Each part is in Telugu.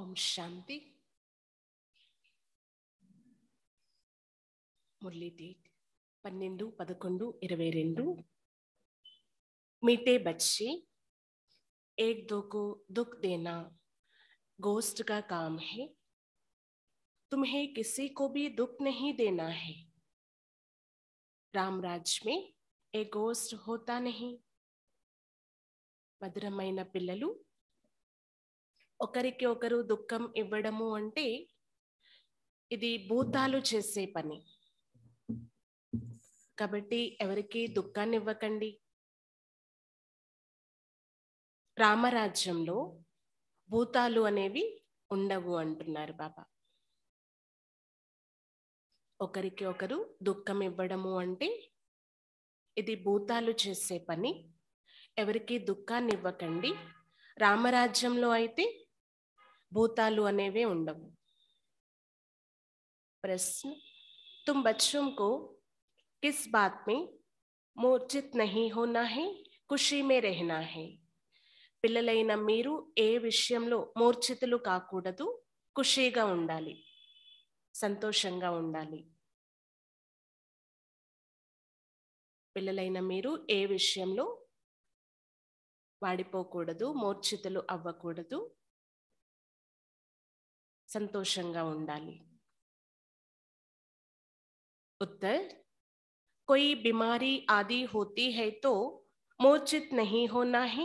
ओम शांति మురళీ డేట్ పన్నెండు పదకొండు ఇరవై రెండు मीठे बच्चे एक दो को दुख देना गोष्ट का काम है तुम्हें किसी को भी दुख नहीं देना है రామ్రాజ్ మే ఏ గోస్ట్ హోతా నహి మధురమైన పిల్లలు ఒకరికి ఒకరు దుఃఖం ఇవ్వడము అంటే ఇది భూతాలు చేసే పని కాబట్టి ఎవరికి దుఃఖాన్ని ఇవ్వకండి రామరాజ్యంలో భూతాలు అనేవి ఉండవు అంటున్నారు బాబా ఒకరికి ఒకరు దుఃఖం ఇవ్వడము అంటే ఇది భూతాలు చేసే పని ఎవరికి దుఃఖాన్ని ఇవ్వకండి రామరాజ్యంలో అయితే భూతాలు అనేవి ఉండవు ప్రశ్న తుమ్ बच्चों కిస్ किस बात మూర్చిత్ నహి హోనా హే ఖుషీ మే రెహనా హే పిల్లలైన మీరు ఏ విషయంలో మూర్ఛితులు కాకూడదు ఖుషీగా ఉండాలి సంతోషంగా ఉండాలి పిల్లలైన మీరు ఏ విషయంలో వాడిపోకూడదు మూర్ఛితులు అవ్వకూడదు సంతోషంగా ఉండాలి उत्तर कोई बीमारी आदि होती है तो मोचित नहीं होना है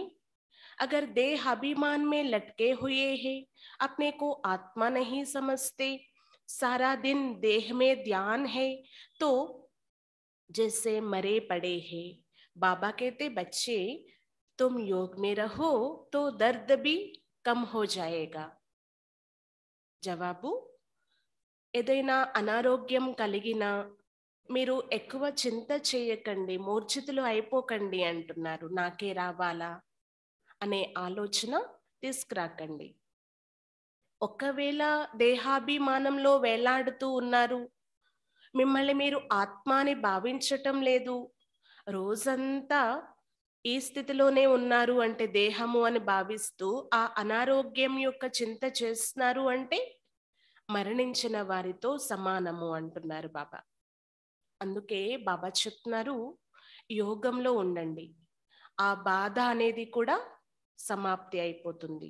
अगर देहाभिमान में लटके हुए हैं अपने को आत्मा नहीं समझते सारा दिन देह में ध्यान है तो जैसे मरे पड़े हैं बाबा कहते बच्चे तुम योग में रहो तो दर्द भी कम हो जाएगा జవాబు ఏదైనా అనారోగ్యం కలిగినా మీరు ఎక్కువ చింత చేయకండి మూర్ఛితులు అయిపోకండి అంటున్నారు నాకే రావాలా అనే ఆలోచన తీసుకురాకండి ఒకవేళ దేహాభిమానంలో వేలాడుతూ ఉన్నారు మిమ్మల్ని మీరు ఆత్మాని భావించటం లేదు రోజంతా ఈ స్థితిలోనే ఉన్నారు అంటే దేహము అని భావిస్తూ ఆ అనారోగ్యం యొక్క చింత చేస్తున్నారు అంటే మరణించిన వారితో సమానము అంటున్నారు బాబా అందుకే బాబా చెప్తున్నారు యోగంలో ఉండండి ఆ బాధ అనేది కూడా సమాప్తి అయిపోతుంది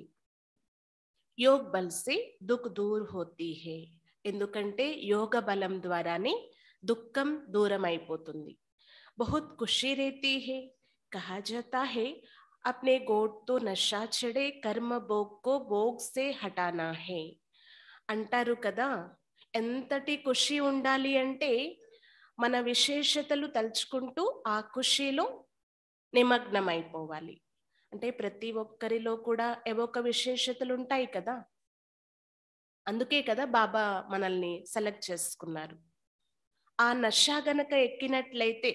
యోగ్ బల్సి దుఃఖ దూర్ హోతీ హే ఎందుకంటే యోగ బలం ద్వారానే దుఃఖం దూరం అయిపోతుంది బహుత్ ఖుషి రేతీ హే కహా జాతా హే అప్నే गोट तो చెడే కర్మ कर्म కో को సే హటానా హే అంటారు కదా ఎంతటి ఖుషి ఉండాలి అంటే మన విశేషతలు తలుచుకుంటూ ఆ నిమగ్నం నిమగ్నమైపోవాలి అంటే ప్రతి ఒక్కరిలో కూడా ఏవో ఒక విశేషతలు ఉంటాయి కదా అందుకే కదా బాబా మనల్ని సెలెక్ట్ చేసుకున్నారు ఆ నష గనక ఎక్కినట్లయితే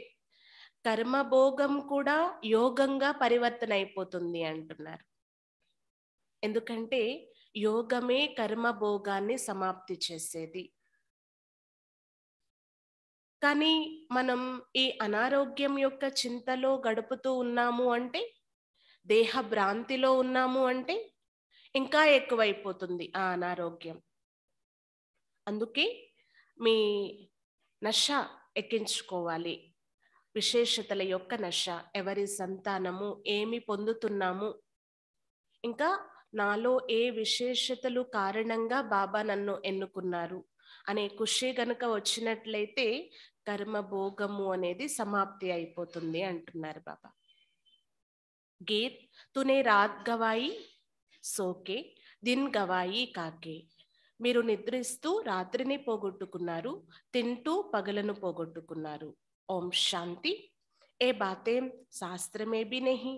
కర్మభోగం కూడా యోగంగా పరివర్తన అయిపోతుంది అంటున్నారు ఎందుకంటే యోగమే కర్మభోగాన్ని సమాప్తి చేసేది కానీ మనం ఈ అనారోగ్యం యొక్క చింతలో గడుపుతూ ఉన్నాము అంటే దేహ భ్రాంతిలో ఉన్నాము అంటే ఇంకా ఎక్కువైపోతుంది ఆ అనారోగ్యం అందుకే మీ నష ఎక్కించుకోవాలి విశేషతల యొక్క నష ఎవరి సంతానము ఏమి పొందుతున్నాము ఇంకా నాలో ఏ విశేషతలు కారణంగా బాబా నన్ను ఎన్నుకున్నారు అనే కుషి గనుక వచ్చినట్లయితే కర్మ భోగము అనేది సమాప్తి అయిపోతుంది అంటున్నారు బాబా గీత్ తునే రాత్ గవాయి సోకే దిన్ గవాయి కాకే మీరు నిద్రిస్తూ రాత్రిని పోగొట్టుకున్నారు తింటూ పగలను పోగొట్టుకున్నారు ఓం శాంతి ఏ బాతే శాస్త్రమే బి నహి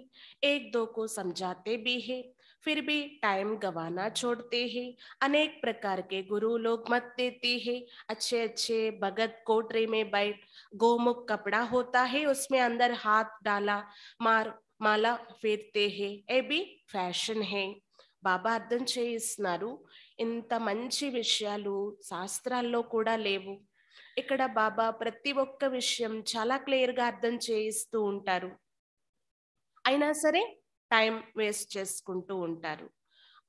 ఏక్ దోకు సంజాతే సమజాతే బి హే फिर भी टाइम गवाना छोड़ते हैं अनेक प्रकार के गुरु लोग मत देते हैं अच्छे अच्छे भगत कोटरे में बैठ गोमुख कपड़ा होता है उसमें अंदर हाथ डाला मार మాలా ఫేర్తే హే ఏబి ఫ్యాషన్ హే బాబా అర్థం చేయిస్తున్నారు ఇంత మంచి విషయాలు శాస్త్రాల్లో కూడా లేవు ఇక్కడ బాబా ప్రతి ఒక్క విషయం చాలా క్లియర్గా అర్థం చేయిస్తూ ఉంటారు అయినా సరే టైం వేస్ట్ చేసుకుంటూ ఉంటారు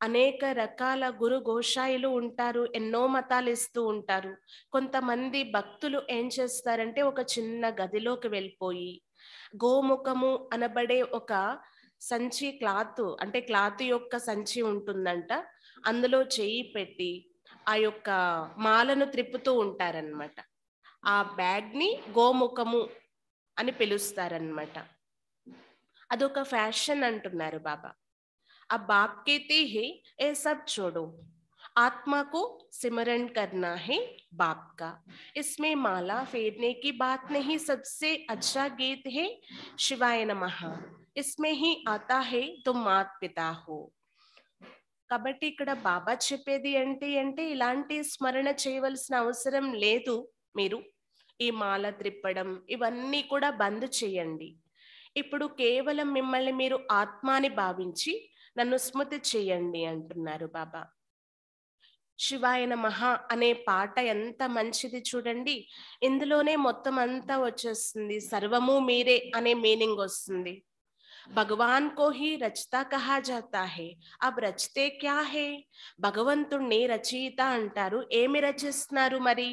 అనేక రకాల గురు గోషాయిలు ఉంటారు ఎన్నో మతాలు ఇస్తూ ఉంటారు కొంతమంది భక్తులు ఏం చేస్తారంటే ఒక చిన్న గదిలోకి వెళ్ళిపోయి గోముఖము అనబడే ఒక సంచి క్లాత్ అంటే క్లాత్ యొక్క సంచి ఉంటుందంట అందులో చేయి పెట్టి ఆ యొక్క మాలను త్రిప్పుతూ ఉంటారనమాట ఆ బ్యాగ్ని గోముఖము అని పిలుస్తారనమాట అదొక ఫ్యాషన్ అంటున్నారు బాబా ఆ బాప్కే कहते ఏ సబ్ सब ఆత్మకు आत्मा కర్నా హే బాప్ కా ఇస్మే का ఫేర్నే కి బాత్ की बात नहीं सबसे अच्छा गीत है शिवाय नमः इसमें ही आता है तुम मात కాబట్టి ఇక్కడ బాబా చెప్పేది ఏంటి అంటే ఇలాంటి స్మరణ చేయవలసిన అవసరం లేదు మీరు ఈ మాల త్రిప్పడం ఇవన్నీ కూడా బంద్ చేయండి ఇప్పుడు కేవలం మిమ్మల్ని మీరు ఆత్మాని భావించి నన్ను స్మృతి చేయండి అంటున్నారు బాబా శివాయన మహా అనే పాట ఎంత మంచిది చూడండి ఇందులోనే మొత్తం అంతా వచ్చేస్తుంది సర్వము మీరే అనే మీనింగ్ వస్తుంది భగవాన్ కోహి రచిత కహా జాతా హే అబ్ రచితే క్యా హే భగవంతుణ్ణి రచయిత అంటారు ఏమి రచిస్తున్నారు మరి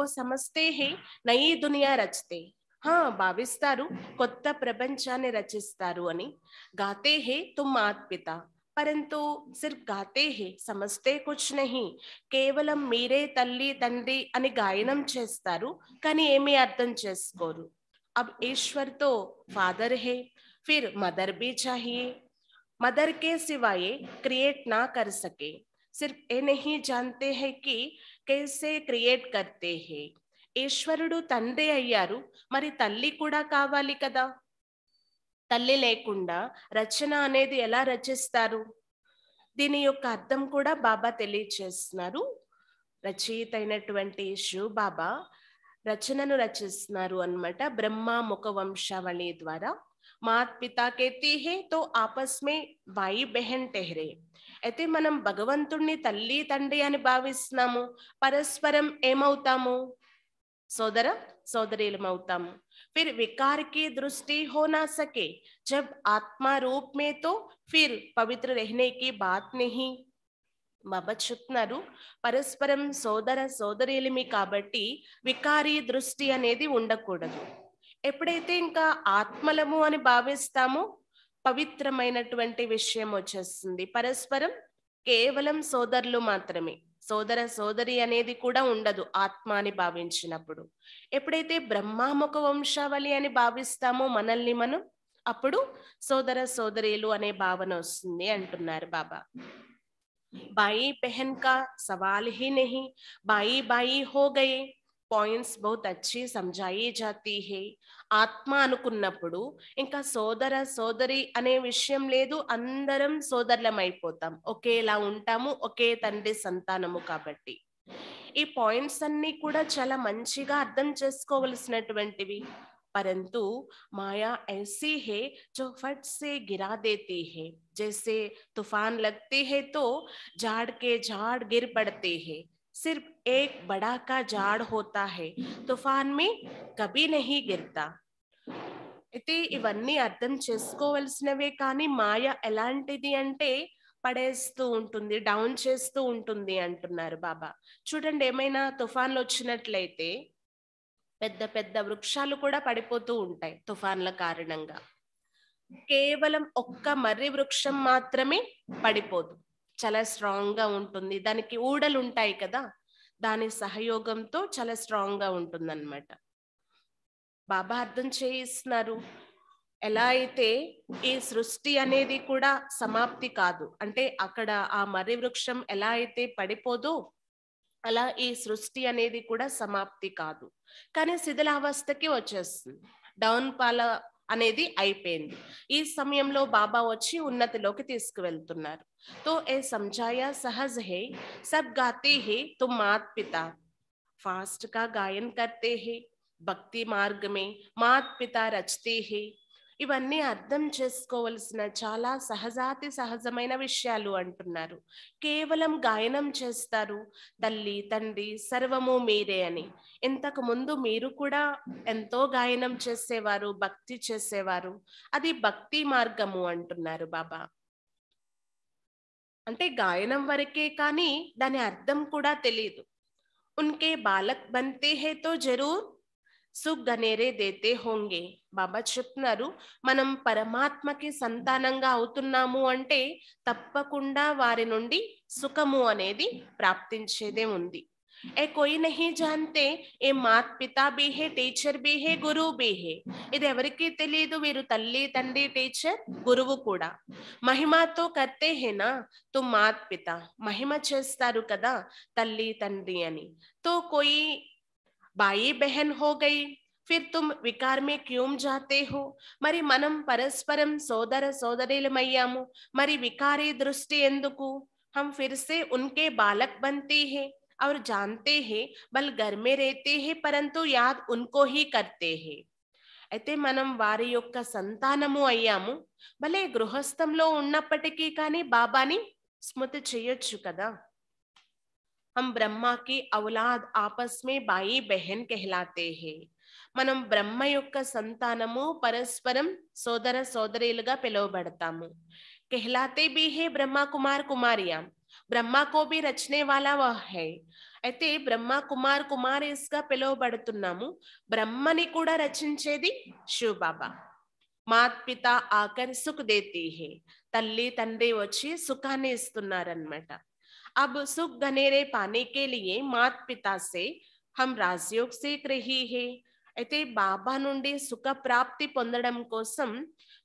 ఓ సమస్తే హే నయీ దునియా రచితే हाँ भावस्तार ప్రపంచాన్ని రచిస్తారు అని గాతే హే తుం మాత్ परंतु सिर्फ गाते हे समझते कुछ नहीं केवल मीरे तल्ली తండ్రి అని గాయనం कामी కానీ ఏమీ अब ईश्वर तो फादर है फिर मदर भी चाहिए मदर के सिवाय क्रिएट ना कर सके सिर्फ ये नहीं जानते हैं कि कैसे क्रिएट करते हैं ఈశ్వరుడు తండ్రి అయ్యారు మరి తల్లి కూడా కావాలి కదా తల్లి లేకుండా రచన అనేది ఎలా రచిస్తారు దీని యొక్క అర్థం కూడా బాబా తెలియచేస్తున్నారు రచయిత అయినటువంటి బాబా రచనను రచిస్తున్నారు అనమాట బ్రహ్మ ముఖ వంశావళి ద్వారా మాత్ పితా కేతి హే తో ఆపస్మే వాయి బెహన్ టెహరే అయితే మనం భగవంతుణ్ణి తల్లి తండ్రి అని భావిస్తున్నాము పరస్పరం ఏమవుతాము सोदर सोदरील मौतम फिर विकार की दृष्टि हो ना सके जब आत्मा रूप में तो फिर पवित्र रहने की बात नहीं మబచ్చుతున్నారు పరస్పరం సోదర సోదరీలిమి కాబట్టి వికారి దృష్టి అనేది ఉండకూడదు ఎప్పుడైతే ఇంకా ఆత్మలము అని భావిస్తామో పవిత్రమైనటువంటి విషయం వచ్చేస్తుంది పరస్పరం కేవలం సోదరులు మాత్రమే సోదర సోదరి అనేది కూడా ఉండదు ఆత్మ అని భావించినప్పుడు ఎప్పుడైతే బ్రహ్మాముఖ వంశావళి అని భావిస్తామో మనల్ని మనం అప్పుడు సోదర సోదరీలు అనే భావన వస్తుంది అంటున్నారు బాబా బాయి పెహన్ కా సవాల్ హీ నహి బాయి బాయి హో గయే పాయింట్స్ బహుత్ అచ్చి సంజాయి జాతి హే ఆత్మ అనుకున్నప్పుడు ఇంకా సోదర సోదరి అనే విషయం లేదు అందరం సోదరులం అయిపోతాం ఒకేలా ఉంటాము ఒకే తండ్రి సంతానము కాబట్టి ఈ పాయింట్స్ అన్ని కూడా చాలా మంచిగా అర్థం చేసుకోవలసినటువంటివి పరంతు మాయా ऐसी హే జో ఫట్ సే గిరా देती హే జేసే తుఫాన్ लगते హే తో झाड़ के झाड़ गिर पड़ते सिर्फ एक बड़ा का झाड़ होता है तुफान में कभी नहीं गिरता అయితే ఇవన్నీ అర్థం చేసుకోవలసినవే కానీ మాయ ఎలాంటిది అంటే పడేస్తూ ఉంటుంది డౌన్ చేస్తూ ఉంటుంది అంటున్నారు బాబా చూడండి ఏమైనా తుఫాన్లు వచ్చినట్లయితే పెద్ద పెద్ద వృక్షాలు కూడా పడిపోతూ ఉంటాయి తుఫాన్ల కారణంగా కేవలం ఒక్క మర్రి వృక్షం మాత్రమే పడిపోదు చాలా స్ట్రాంగ్ గా ఉంటుంది దానికి ఊడలు ఉంటాయి కదా దాని సహయోగంతో చాలా స్ట్రాంగ్గా ఉంటుందన్నమాట బాబా అర్థం చేయిస్తున్నారు ఎలా అయితే ఈ సృష్టి అనేది కూడా సమాప్తి కాదు అంటే అక్కడ ఆ మర్రి వృక్షం ఎలా అయితే పడిపోదో అలా ఈ సృష్టి అనేది కూడా సమాప్తి కాదు కానీ శిథిలావస్థకి వచ్చేస్తుంది డౌన్ పాల अने समय बाबा वी उन्नति लकड़ी तो ए समझाया सहज हे सब गाते हे तुम मात पिता फास्ट का गायन करते हे भक्ति मार्ग में मात पिता रचते हे ఇవన్నీ అర్థం చేసుకోవలసిన చాలా సహజాతి సహజమైన విషయాలు అంటున్నారు కేవలం గాయనం చేస్తారు తల్లి తండ్రి సర్వము మీరే అని ఇంతకు ముందు మీరు కూడా ఎంతో గాయనం చేసేవారు భక్తి చేసేవారు అది భక్తి మార్గము అంటున్నారు బాబా అంటే గాయనం వరకే కానీ దాని అర్థం కూడా తెలియదు ఉన్కే బాలక్ బంతే హేతో జరూర్ సుగనేరే దేతే హోంగే బాబా చెప్తున్నారు మనం పరమాత్మకి సంతానంగా అవుతున్నాము అంటే తప్పకుండా వారి నుండి సుఖము అనేది ప్రాప్తించేదే ఉంది ఏ కొయి నహి జాంతే ఏ మాత్ పితా బీహే టీచర్ బీహే గురువు బీహే ఇది ఎవరికి తెలియదు వీరు తల్లి తండ్రి టీచర్ గురువు కూడా మహిమతో కర్తే హేనా తో మాత్ పిత మహిమ చేస్తారు కదా తల్లి తండ్రి అని తో కొయి भाई बहन हो गई फिर तुम विकार में क्यों जाते हो मरी मनम परस्परम सोदर सोदरमयम मरी विकारी दृष्टि हम फिर से उनके बालक बनते हैं और जानते हैं बल घर में रहते हैं परंतु याद उनको ही करते हैं अते मन वार सू भले गृहस्थ उपटी का बाबा स्मृति चयचु कदा हम ब्रह्मा के अवलाद आपस में भाई बहन कहलाते हैं मन ब्रह्म सू परस्परम सोदर सोदर पड़ता कहलाते भी है ब्रह्मा कुमार कुमारिया ब्रह्मा को भी रचने वाला वह है अच्छे ब्रह्मा कुमार कुमार पड़ा ब्रह्म ने कूड़ा रचे शिव बाबा मात पिता आकर सुख देती है तल्ली तंदे वी सुखाने अब सुख घनेरे पाने के लिए मात पिता से हम राजयोग सीख रही है అయితే బాబా నుండి సుఖ ప్రాప్తి పొందడం కోసం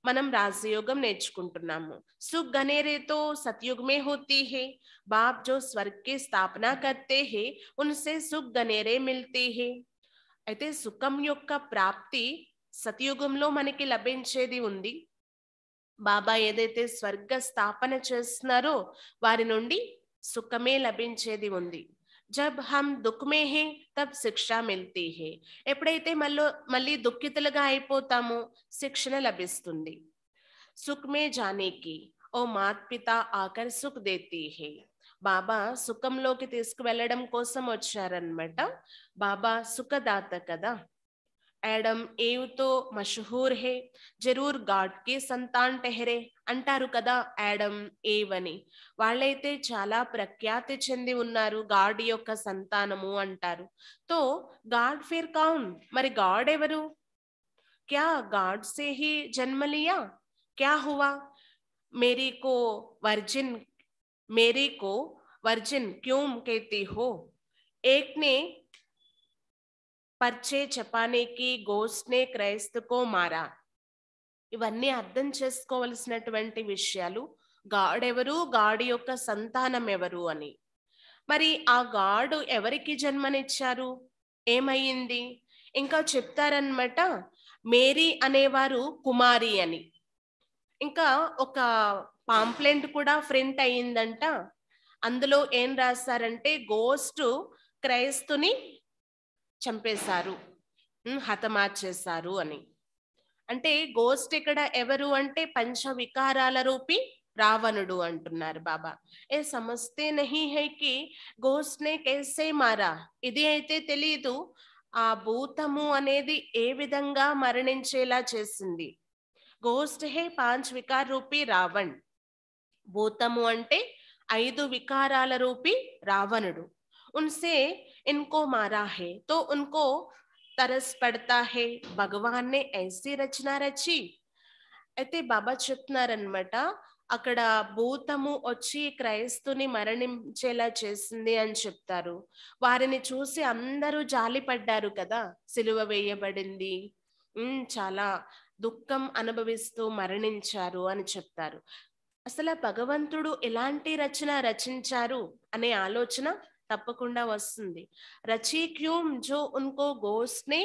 మనం రాజయోగం నేర్చుకుంటున్నాము సుఖ గనేరేతో సత్యుగమే హోతీ హే బాప్ జో స్వర్గ స్థాపన కర్తే హే ఉన్సే సుఖ గనేరే మిల్తీ హే అయితే సుఖం యొక్క ప్రాప్తి సతయుగంలో మనకి లభించేది ఉంది బాబా ఏదైతే స్వర్గ స్థాపన చేస్తున్నారో వారి నుండి సుఖమే లభించేది ఉంది జబ్ హమ్ దుఃఖమే హే తబ్ శిక్ష మిల్తీ హే ఎప్పుడైతే మళ్ళీ మళ్ళీ దుఃఖితులుగా అయిపోతామో శిక్షణ లభిస్తుంది సుఖమే జానీకి ఓ పిత ఆకర్ సుఖ్ దేతీ హే బాబా సుఖంలోకి తీసుకువెళ్ళడం కోసం వచ్చారనమాట బాబా సుఖదాత కదా एडम एव तो मशहूर है जरूर गाड के संतान ठहरे अंटर कदा ऐडम एवनी वाले चला प्रख्याति चंदी उड सूर तो गाड फिर कौन मरी गाड़ेवर क्या गाड से ही जन्म लिया क्या हुआ मेरी को वर्जिन मेरी को वर्जिन क्यों कहती हो एक ने పర్చే చపానీకి గోస్నే క్రైస్తుకో మారా ఇవన్నీ అర్థం చేసుకోవలసినటువంటి విషయాలు గాడెవరు గాడి యొక్క సంతానం ఎవరు అని మరి ఆ గాడు ఎవరికి జన్మనిచ్చారు ఏమయ్యింది ఇంకా చెప్తారనమాట మేరీ అనేవారు కుమారి అని ఇంకా ఒక పాంప్లెంట్ కూడా ప్రింట్ అయ్యిందంట అందులో ఏం రాస్తారంటే గోస్ట్ క్రైస్తుని చంపేశారు హతమార్చేశారు అని అంటే గోస్ట్ ఇక్కడ ఎవరు అంటే పంచ వికారాల రూపి రావణుడు అంటున్నారు బాబా ఏ సమస్తే నహి హై కి గోస్ట్ నే కేసే మారా ఇది అయితే తెలియదు ఆ భూతము అనేది ఏ విధంగా మరణించేలా చేసింది గోస్ట్ హే పాంచ్ వికార రూపి రావణ్ భూతము అంటే ఐదు వికారాల రూపి రావణుడు उनसे इनको मारा है तो उनको तरस पड़ता है భగవాన్ ने ऐसी రచన రచి అయితే బాబా చెప్తున్నారనమాట అక్కడ భూతము వచ్చి క్రైస్తుని మరణించేలా చేసింది అని చెప్తారు వారిని చూసి అందరూ జాలిపడ్డారు కదా సిలువ వేయబడింది చాలా దుఃఖం అనుభవిస్తూ మరణించారు అని చెప్తారు అసలు భగవంతుడు ఎలాంటి రచన రచించారు అనే ఆలోచన తప్పకుండా వస్తుంది క్యూమ్ జో ఉన్కో గోస్ నే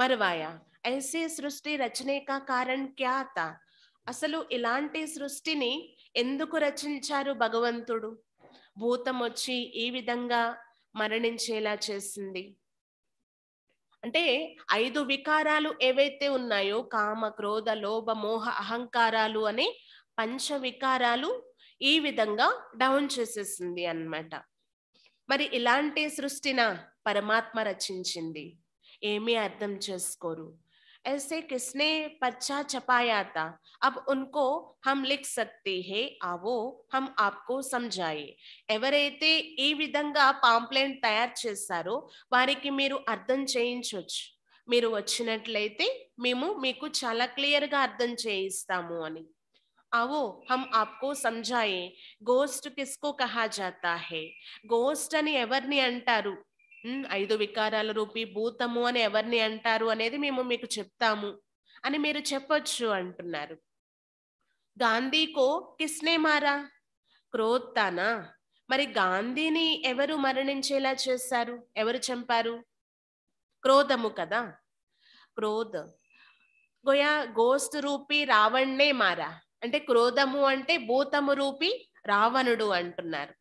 మరువాయా ఐసీ సృష్టి రచనే కా కారణ్ క్యాత అసలు ఇలాంటి సృష్టిని ఎందుకు రచించారు భగవంతుడు భూతం వచ్చి ఈ విధంగా మరణించేలా చేసింది అంటే ఐదు వికారాలు ఏవైతే ఉన్నాయో కామ క్రోధ లోభ మోహ అహంకారాలు అనే పంచ వికారాలు ఈ విధంగా డౌన్ చేసేసింది అన్నమాట మరి ఇలాంటి సృష్టిన పరమాత్మ రచించింది ఏమీ అర్థం చేసుకోరు ఎసే కిస్నే పచ్చా చపాయాత అబ్ ఉన్కో उनको हम लिख హే ఆవో आवो ఆప్కో సంజాయి ఎవరైతే ఈ విధంగా పాంప్లెంట్ తయారు చేస్తారో వారికి మీరు అర్థం చేయించవచ్చు మీరు వచ్చినట్లయితే మేము మీకు చాలా క్లియర్గా అర్థం చేయిస్తాము అని आओ हम आपको समझाएं గోస్ట్ కిస్కో కహా జాతా హే గోస్ట్ అని ఎవరిని అంటారు ఐదు వికారాల రూపి భూతము అని ఎవరిని అంటారు అనేది మేము మీకు చెప్తాము అని మీరు చెప్పొచ్చు అంటున్నారు గాంధీకో కిస్నే మారా క్రోత్తానా మరి గాంధీని ఎవరు మరణించేలా చేశారు ఎవరు చంపారు క్రోధము కదా క్రోధ గోయా గోస్ట్ రూపి రావణ్నే మారా అంటే క్రోధము అంటే భూతము రూపి రావణుడు అంటున్నారు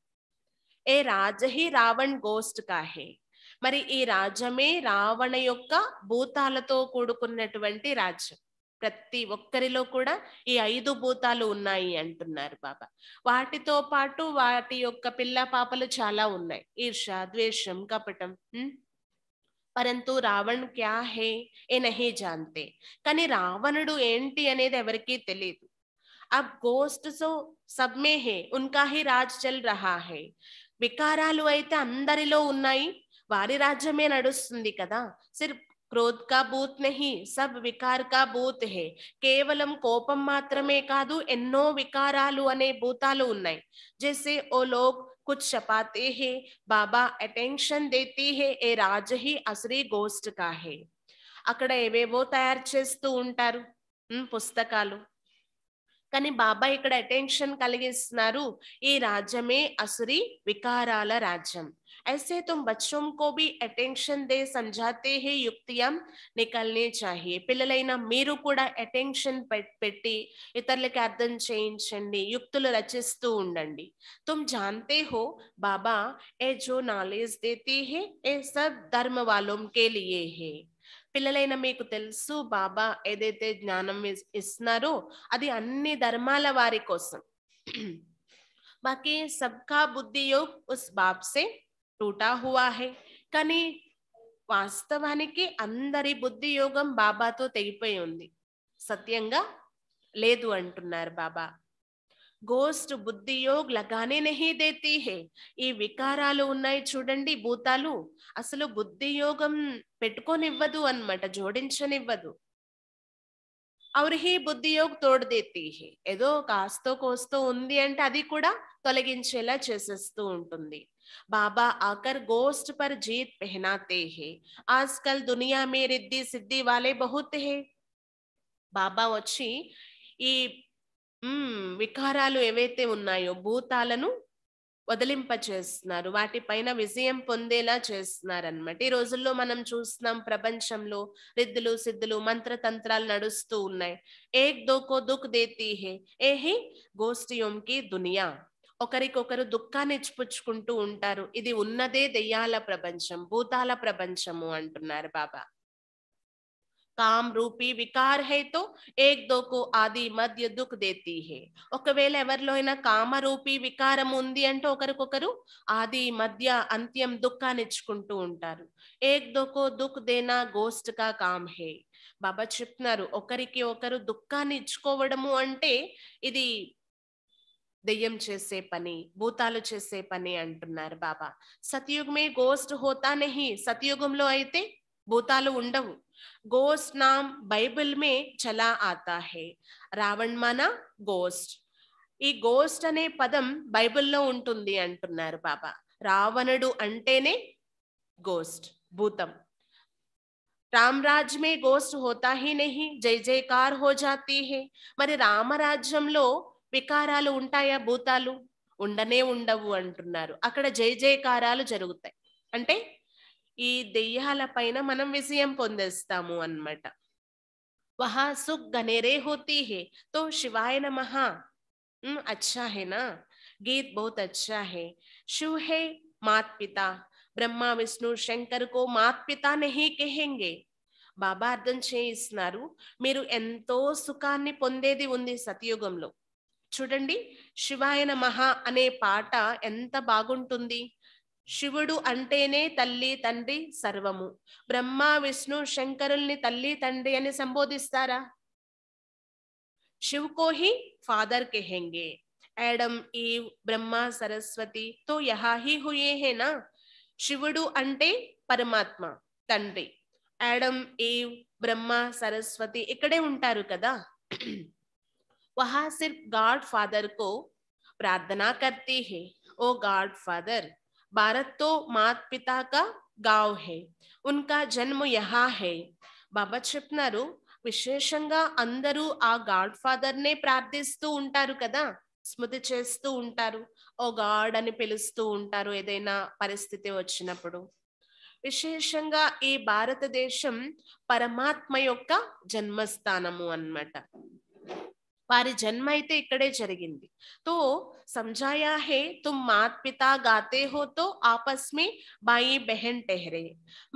ఏ రాజహి రావణ్ గోస్ట్ కాహే మరి ఈ రాజ్యమే రావణ యొక్క భూతాలతో కూడుకున్నటువంటి రాజ్యం ప్రతి ఒక్కరిలో కూడా ఈ ఐదు భూతాలు ఉన్నాయి అంటున్నారు బాబా వాటితో పాటు వాటి యొక్క పిల్ల పాపలు చాలా ఉన్నాయి ఈర్ష ద్వేషం కపటం పరంతు రావణ్ క్యా హే ఏ నహి జాంతే కానీ రావణుడు ఏంటి అనేది ఎవరికీ తెలియదు అబ్ గోస్ట్ సో సబ్మే హే ఉన్కా హీ రాజ్ చల్ రహా హే వికారాలు అయితే అందరిలో ఉన్నాయి వారి రాజ్యమే నడుస్తుంది కదా సిర్ఫ్ క్రోధ్ కా బూత్ నహి సబ్ వికార్ కా బూత్ హే కేవలం కోపం మాత్రమే కాదు ఎన్నో వికారాలు అనే భూతాలు ఉన్నాయి జైసే ఓ లోగ్ कुछ छपाते हैं బాబా అటెన్షన్ देते हैं ఏ రాజ్ హి అసరీ గోస్ట్ కా హే అక్కడ ఏవేవో తయారు చేస్తూ ఉంటారు పుస్తకాలు కని బాబా ఇక్కడ అటెన్షన్ కాలేసి నారు ఈ రాజ్యమే అసురి వికారాల రాజ్యం అస్య తుమ్ బచ్చోమ్ కో బి అటెన్షన్ దే సంజాతే హే యుక్త్యం నికల్నే చాహయే పిల్లలైనా మీరు కూడా అటెన్షన్ పెట్టి ఇతర్లకి అర్థం చేంజ్ చేయించాలి యుక్తుల రచistu ఉండండి tum jante ho baba eh jo knowledge deti hai eh sab dharm walon ke liye hai పిల్లలైన మీకు తెలుసు బాబా ఏదైతే జ్ఞానం ఇస్తున్నారో అది అన్ని ధర్మాల వారి కోసం బాకీ సబ్కా బుద్ధి యోగ్ ఉస్ బాబ్సే టూటా హువా హే కానీ వాస్తవానికి అందరి బుద్ధి యోగం బాబాతో తెగిపోయి ఉంది సత్యంగా లేదు అంటున్నారు బాబా గోస్ట్ బుద్ధి యోగ్ లగానే నహి దేతి హే ఈ వికారాలు ఉన్నాయి చూడండి భూతాలు అసలు బుద్ధి యోగం పెట్టుకోనివ్వదు అనమాట జోడించనివ్వదు అవరు బుద్ధి యోగ్ తోడదేతి హే ఏదో కాస్తో కోస్తో ఉంది అంటే అది కూడా తొలగించేలా చేసేస్తూ ఉంటుంది బాబా ఆకర్ గోస్ట్ पर జీత్ పెహనాతే हैं आजकल దునియా మే रिद्धि సిద్ధి వాలే బహుత్ హే బాబా వచ్చి ఈ వికారాలు ఏవైతే ఉన్నాయో భూతాలను వదిలింప చేస్తున్నారు వాటి పైన విజయం పొందేలా చేస్తున్నారు అనమాట ఈ రోజుల్లో మనం చూస్తున్నాం ప్రపంచంలో రిద్దులు సిద్ధులు మంత్రతంత్రాలు నడుస్తూ ఉన్నాయి ఏక్ దోకో దుఃఖ్ దేతీ హే ఏ హే గోష్ఠియోంకి దునియా ఒకరికొకరు దుఃఖాన్ని ఇచ్చిపుచ్చుకుంటూ ఉంటారు ఇది ఉన్నదే దెయ్యాల ప్రపంచం భూతాల ప్రపంచము అంటున్నారు బాబా కామ రూపీ వికార్ హై ఏక్ దోకు ఆది మధ్య దుఃఖ దేతి హే ఒకవేళ ఎవరిలో అయినా కామ రూపీ వికారం ఉంది అంటే ఒకరికొకరు ఆది మధ్య అంత్యం దుఃఖాన్ని ఇచ్చుకుంటూ ఉంటారు ఏక్ దోకో కో దుఃఖ దేనా గోస్ట్ కా కామ్ హే బాబా చెప్తున్నారు ఒకరికి ఒకరు దుఃఖాన్ని ఇచ్చుకోవడము అంటే ఇది దెయ్యం చేసే పని భూతాలు చేసే పని అంటున్నారు బాబా సతయుగమే గోస్ట్ హోతా నహి సతయుగంలో అయితే భూతాలు ఉండవు गोस्ट नाम बाइबल में चला आता है రావణ్ మన గోస్ట్ ఈ గోస్ట్ అనే పదం బైబిల్లో ఉంటుంది అంటున్నారు బాబా రావణుడు అంటేనే గోస్ట్ భూతం రామరాజ్ మే గోస్ట్ హోతా హీ నహి జై జయకార్ హో జాతీ హే మరి రామరాజ్యంలో వికారాలు ఉంటాయా భూతాలు ఉండనే ఉండవు అంటున్నారు అక్కడ జై జయకారాలు జరుగుతాయి అంటే ఈ దెయ్యాల పైన మనం విజయం పొందేస్తాము అనమాట వహా సుఖ్ గనేరే హోతీ హే తో శివాయ నమ అచ్చా హే నా గీత్ బహుత్ అచ్చా హే శివ హే మాత్ పిత బ్రహ్మ విష్ణు శంకర్ కో మాత్ పిత నహి కహెంగే బాబా అర్థం చేయిస్తున్నారు మీరు ఎంతో సుఖాన్ని పొందేది ఉంది సతయుగంలో చూడండి శివాయన మహా అనే పాట ఎంత బాగుంటుంది शिवडु అంటేనే తల్లి తండ్రి సర్వము బ్రహ్మా విష్ణు శంకరుల్ని తల్లి తండ్రి అని సంబోధిస్తారా शिव โค హి father کہیں گے۔ Adam Eve Brahma Saraswati తో యహా హి హుయే హే నా శివడు అంటే పరమాత్మ తండ్రి ఆడమ్ ఈవ్ బ్రహ్మ సరస్వతి ఇక్కడే ఉంటారు కదా వహా సిర్ఫ్ గాడ్ ఫాదర్ కో ప్రార్థన karte he ఓ గాడ్ ఫాదర్ भारत तो मात पिता का గావ్ హే ఉన్కా జన్మ యహా హే బాబా చెప్తున్నారు విశేషంగా అందరూ ఆ గాడ్ ఫాదర్ నే ప్రార్థిస్తూ ఉంటారు కదా స్మృతి చేస్తూ ఉంటారు ఓ గాడ్ అని పిలుస్తూ ఉంటారు ఏదైనా పరిస్థితి వచ్చినప్పుడు విశేషంగా ఈ భారతదేశం పరమాత్మ యొక్క జన్మస్థానము అన్నమాట పరి జన్మ అయితే ఇక్కడే జరిగింది సో సంజాయה హే తుమ్ మాత్ pita గాతే హో తో ఆపస్మే బాయి బహెన్ టెహరే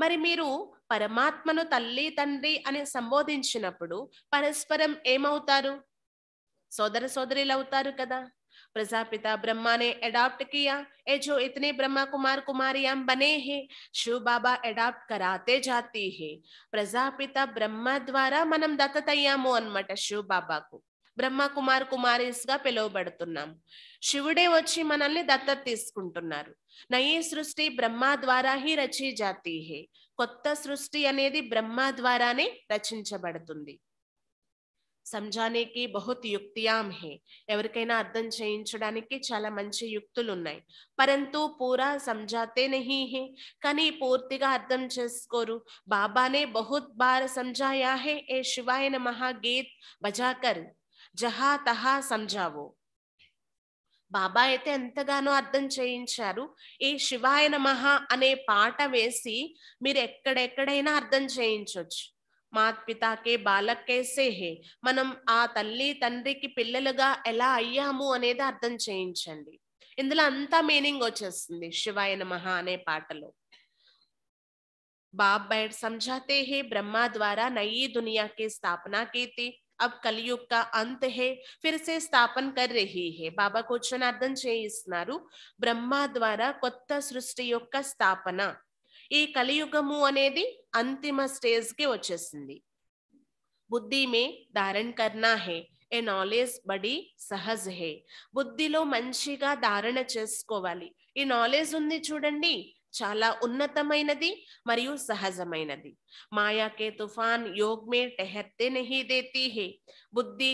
మరి మీరు పరమాత్మను తల్లి తండ్రి అని సంబోధించినప్పుడు పరస్పరం ఏమౌతారు సోదర సోదరిల అవుతారు కదా ప్రజాపిత బ్రహ్మానే అడాప్ట్ కియా ఏ జో ఇతనే బ్రహ్మ కుమార కుమారి యామ్ బనే హే శు బాబా అడాప్ట్ కరాతే జాతీ హే ప్రజాపిత బ్రహ్మ ద్వారా మనం దతతయ్యమో అన్నమాట శు బాబాకు బ్రహ్మ కుమార్ కుమారీస్గా పిలువబడుతున్నాం శివుడే వచ్చి మనల్ని దత్తత తీసుకుంటున్నారు నయీ సృష్టి బ్రహ్మ ద్వారా హి రచీ జాతి కొత్త సృష్టి అనేది బ్రహ్మ ద్వారానే రచించబడుతుంది సంజానికి బహుత్ యుక్తియాం హే ఎవరికైనా అర్థం చేయించడానికి చాలా మంచి యుక్తులు ఉన్నాయి పరంతు పూరా సంజాతే నహి హే కానీ పూర్తిగా అర్థం చేసుకోరు బాబానే బహుత్ బార సంజాయా హే ఏ శివాయ నమః గీత్ బజాకర్ జహా తహా సంజావో బాబా అయితే ఎంతగానో అర్థం చేయించారు ఈ శివాయ నమః అనే పాట వేసి మీరు ఎక్కడెక్కడైనా అర్థం చేయించవచ్చు మాత్ పితాకే బాలక్ హే మనం ఆ తల్లి తండ్రికి పిల్లలుగా ఎలా అయ్యాము అనేది అర్థం చేయించండి ఇందులో అంతా మీనింగ్ వచ్చేస్తుంది శివాయ నమః అనే పాటలో బాబ్ బయట సంజాతే హే బ్రహ్మ ద్వారా నయీ దునియాకి స్థాపన కీతి अब कलयुग का अंत है फिर से స్థాపన कर रही है బాబా కూర్చొని అర్థం చేయిస్తున్నారు బ్రహ్మ ద్వారా కొత్త సృష్టి యొక్క స్థాపన ఈ కలియుగము అనేది అంతిమ స్టేజ్ కి వచ్చేసింది బుద్ధి మే ధారణ కర్నా హే ఏ నాలెడ్జ్ బడి సహజ్ హే బుద్ధిలో మంచిగా ధారణ చేసుకోవాలి ఈ నాలెడ్జ్ ఉంది చూడండి చాలా ఉన్నతమైనది మరియు సహజమైనది మాయాకే తుఫాన్ యోగ్ మే టహర్తే నహీ దేతీ హే బుద్ధి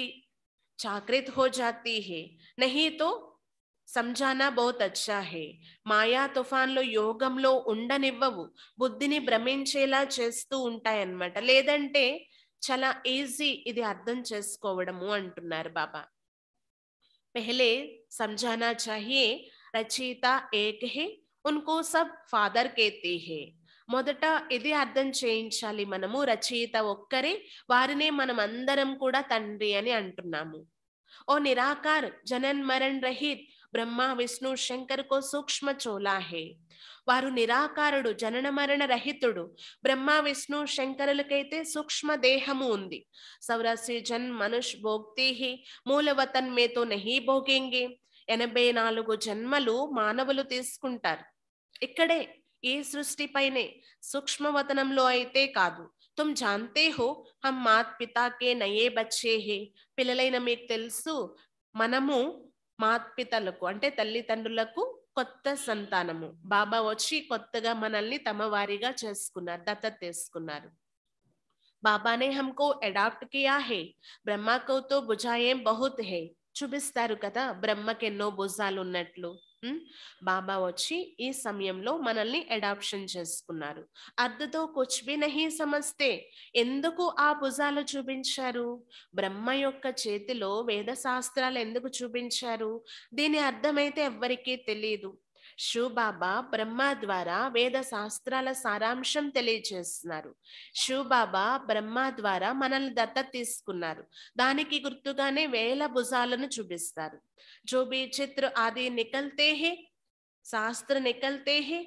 చాకృత్ హో जाती హే नहीं సంజానా బహుత్ అచ్చా హే మాయా తుఫాన్లో యోగంలో ఉండనివ్వవు బుద్ధిని భ్రమించేలా చేస్తూ ఉంటాయన్నమాట లేదంటే చాలా ఈజీ ఇది అర్థం చేసుకోవడము అంటున్నారు బాబా పెహలే సంజానా చాహియే రచయిత ఏక్ హే ఉన్కో సబ్ ఫాదర్ కేతేహే మొదట ఇది అర్థం చేయించాలి మనము రచయిత ఒక్కరే వారినే మనం అందరం కూడా తండ్రి అని అంటున్నాము ఓ నిరాకార్ జనన్ మరణ్ రహిత్ బ్రహ్మ విష్ణు శంకర్ కో సూక్ష్మ చోలాహే వారు నిరాకారుడు జనన మరణ రహితుడు బ్రహ్మ విష్ణు శంకరులకైతే సూక్ష్మ దేహము ఉంది సౌరాసి జన్ మనుష్ భోక్తి మూలవతన్ మేతో నహి భోగేంగే ఎనభై నాలుగు జన్మలు మానవులు తీసుకుంటారు ఇక్కడే ఏ సృష్టిపైనే సూక్ష్మవతనంలో అయితే కాదు తుమ్ జాంతే హో హమ్ మాత్ పితాకే నయే బచ్చే హే పిల్లలైన మీకు తెలుసు మనము మాత్పితలకు అంటే తల్లిదండ్రులకు కొత్త సంతానము బాబా వచ్చి కొత్తగా మనల్ని తమ వారిగా చేసుకున్నారు దత్తత తీసుకున్నారు బాబానే హమ్కో అడాప్ట్ కియా హే బ్రహ్మకు తో భుజాయేం బహుత్ హే చూపిస్తారు కదా బ్రహ్మకి ఎన్నో భుజాలు ఉన్నట్లు బాబా వచ్చి ఈ సమయంలో మనల్ని అడాప్షన్ చేసుకున్నారు అర్ధతో కొచ్చి నహి సమస్తే ఎందుకు ఆ భుజాలు చూపించారు బ్రహ్మ యొక్క చేతిలో వేద శాస్త్రాలు ఎందుకు చూపించారు దీని అర్థమైతే ఎవ్వరికీ తెలియదు షూబాబా బ్రహ్మ ద్వారా వేద శాస్త్రాల సారాంశం తెలియజేస్తున్నారు షూబాబా బ్రహ్మ ద్వారా మనల్ని దత్త తీసుకున్నారు దానికి గుర్తుగానే వేల భుజాలను చూపిస్తారు जो చిత్ర ఆది నికల్తే హే శాస్త్ర నికల్తే హే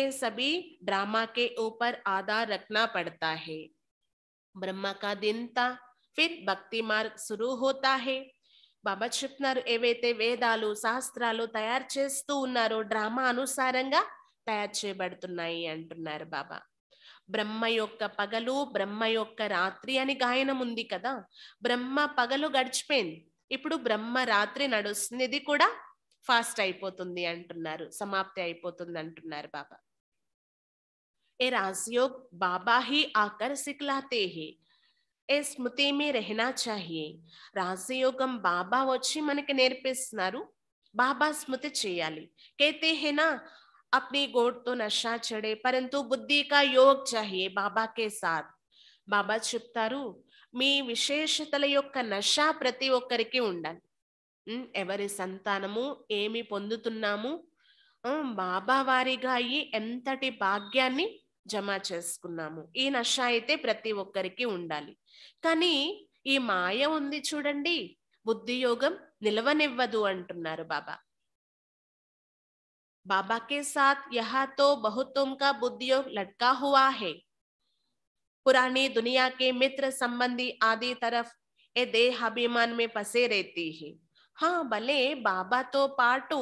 ఏ ये డ్రామా కే ఊపర్ ఆధార్ आधार పడతా హే బ్రహ్మ కా का ఫిర్ భక్తి మార్గ్ శురూ హోతా హే బాబా చెప్తున్నారు ఏవైతే వేదాలు శాస్త్రాలు తయారు చేస్తూ ఉన్నారో డ్రామా అనుసారంగా తయారు చేయబడుతున్నాయి అంటున్నారు బాబా బ్రహ్మ యొక్క పగలు బ్రహ్మ యొక్క రాత్రి అని గాయనం ఉంది కదా బ్రహ్మ పగలు గడిచిపోయింది ఇప్పుడు బ్రహ్మ రాత్రి నడుస్తుంది కూడా ఫాస్ట్ అయిపోతుంది అంటున్నారు సమాప్తి అయిపోతుంది అంటున్నారు బాబా ఏ రాజయోగ్ బాబా హి ఆకర్ హి ఏ మీ రెహనా చాహియే రాజయోగం బాబా వచ్చి మనకి నేర్పిస్తున్నారు బాబా స్మృతి చేయాలి కేతే హేనా అప్ని గోడ్తో నషా చెడే పరంతు బుద్ధి కా का చాహియే బాబా కే సాత్ బాబా చెప్తారు మీ విశేషతల యొక్క నష ప్రతి ఒక్కరికి ఉండాలి ఎవరి సంతానము ఏమి పొందుతున్నాము బాబా వారిగా అయ్యి ఎంతటి భాగ్యాన్ని जमा చేసుకున్నాము ఈ నష అయితే ప్రతి ఒక్కరికి उ కానీ ఈ మాయ ఉంది చూడండి బుద్ధియోగం बाबा के साथ यहा तो बहुतों का बुद्धियोग लटका हुआ है पुरानी दुनिया के मित्र संबंधी आदि तरफ ये देह अभिमान में फंसे रहती है హా భలే బాబాతో పాటు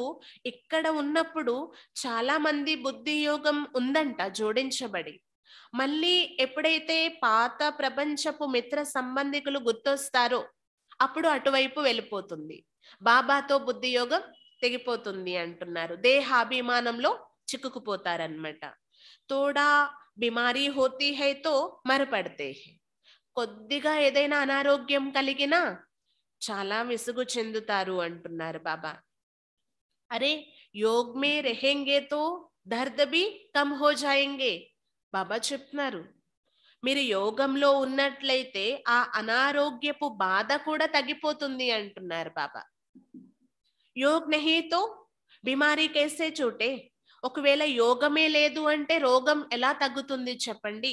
ఇక్కడ ఉన్నప్పుడు చాలా మంది బుద్ధి యోగం ఉందంట జోడించబడి మళ్ళీ ఎప్పుడైతే పాత ప్రపంచపు మిత్ర సంబంధికులు గుర్తొస్తారో అప్పుడు అటువైపు వెళ్ళిపోతుంది బాబాతో బుద్ధి యోగం తెగిపోతుంది అంటున్నారు దేహాభిమానంలో చిక్కుకుపోతారనమాట తోడా బిమారీ హోతీ హైతో మరపడితే కొద్దిగా ఏదైనా అనారోగ్యం కలిగినా చాలా విసుగు చెందుతారు అంటున్నారు బాబా అరే యోగ్ hmm. రెహెంగేతో దర్దబి కమ్ హో జాయింగే బాబా చెప్తున్నారు మీరు యోగంలో ఉన్నట్లయితే ఆ అనారోగ్యపు బాధ కూడా తగ్గిపోతుంది అంటున్నారు బాబా యోగ్ నెహేతో బిమారీ కేసే చూటే ఒకవేళ యోగమే లేదు అంటే రోగం ఎలా తగ్గుతుంది చెప్పండి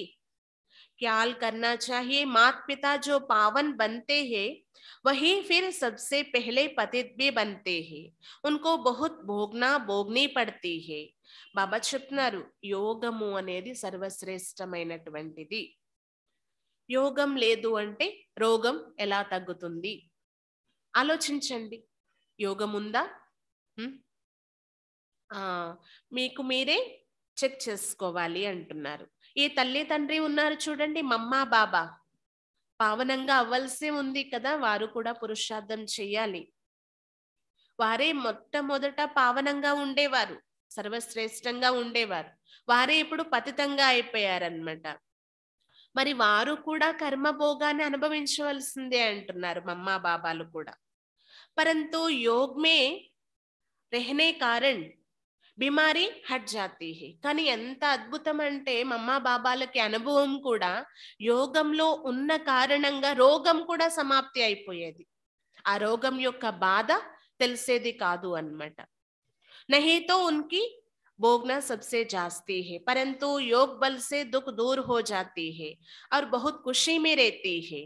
ख्याल करना चाहिए माता पिता जो पावन बनते हैं वही फिर सबसे पहले पतित भी बनते हैं उनको बहुत भोगना भोगनी पड़ती है బాబా చెప్తున్నారు యోగము అనేది సర్వశ్రేష్టమైనటువంటిది యోగం లేదు అంటే రోగం ఎలా తగ్గుతుంది ఆలోచించండి యోగం ఉందా మీకు మీరే చెక్ చేసుకోవాలి అంటున్నారు ఈ తల్లి తండ్రి ఉన్నారు చూడండి మమ్మ బాబా పావనంగా అవ్వాల్సి ఉంది కదా వారు కూడా పురుషార్థం చేయాలి వారే మొట్టమొదట పావనంగా ఉండేవారు సర్వశ్రేష్టంగా ఉండేవారు వారే ఇప్పుడు పతితంగా అయిపోయారనమాట మరి వారు కూడా కర్మభోగాన్ని అనుభవించవలసిందే అంటున్నారు మమ్మ బాబాలు కూడా పరంతు యోగ్మే రెహనే కారణ్ बीमारी हट जाती है కానీ ఎంత అద్భుతం అంటే మమ్మ బాబాలకి అనుభవం కూడా యోగంలో ఉన్న కారణంగా రోగం కూడా సమాప్తి అయిపోయేది ఆ రోగం యొక్క బాధ తెలిసేది కాదు అన్నమాట నహీతో ఉన్కి भोगना सबसे जास्ती है परंतु योग बल से दुख दूर हो जाती है और बहुत खुशी में रहती है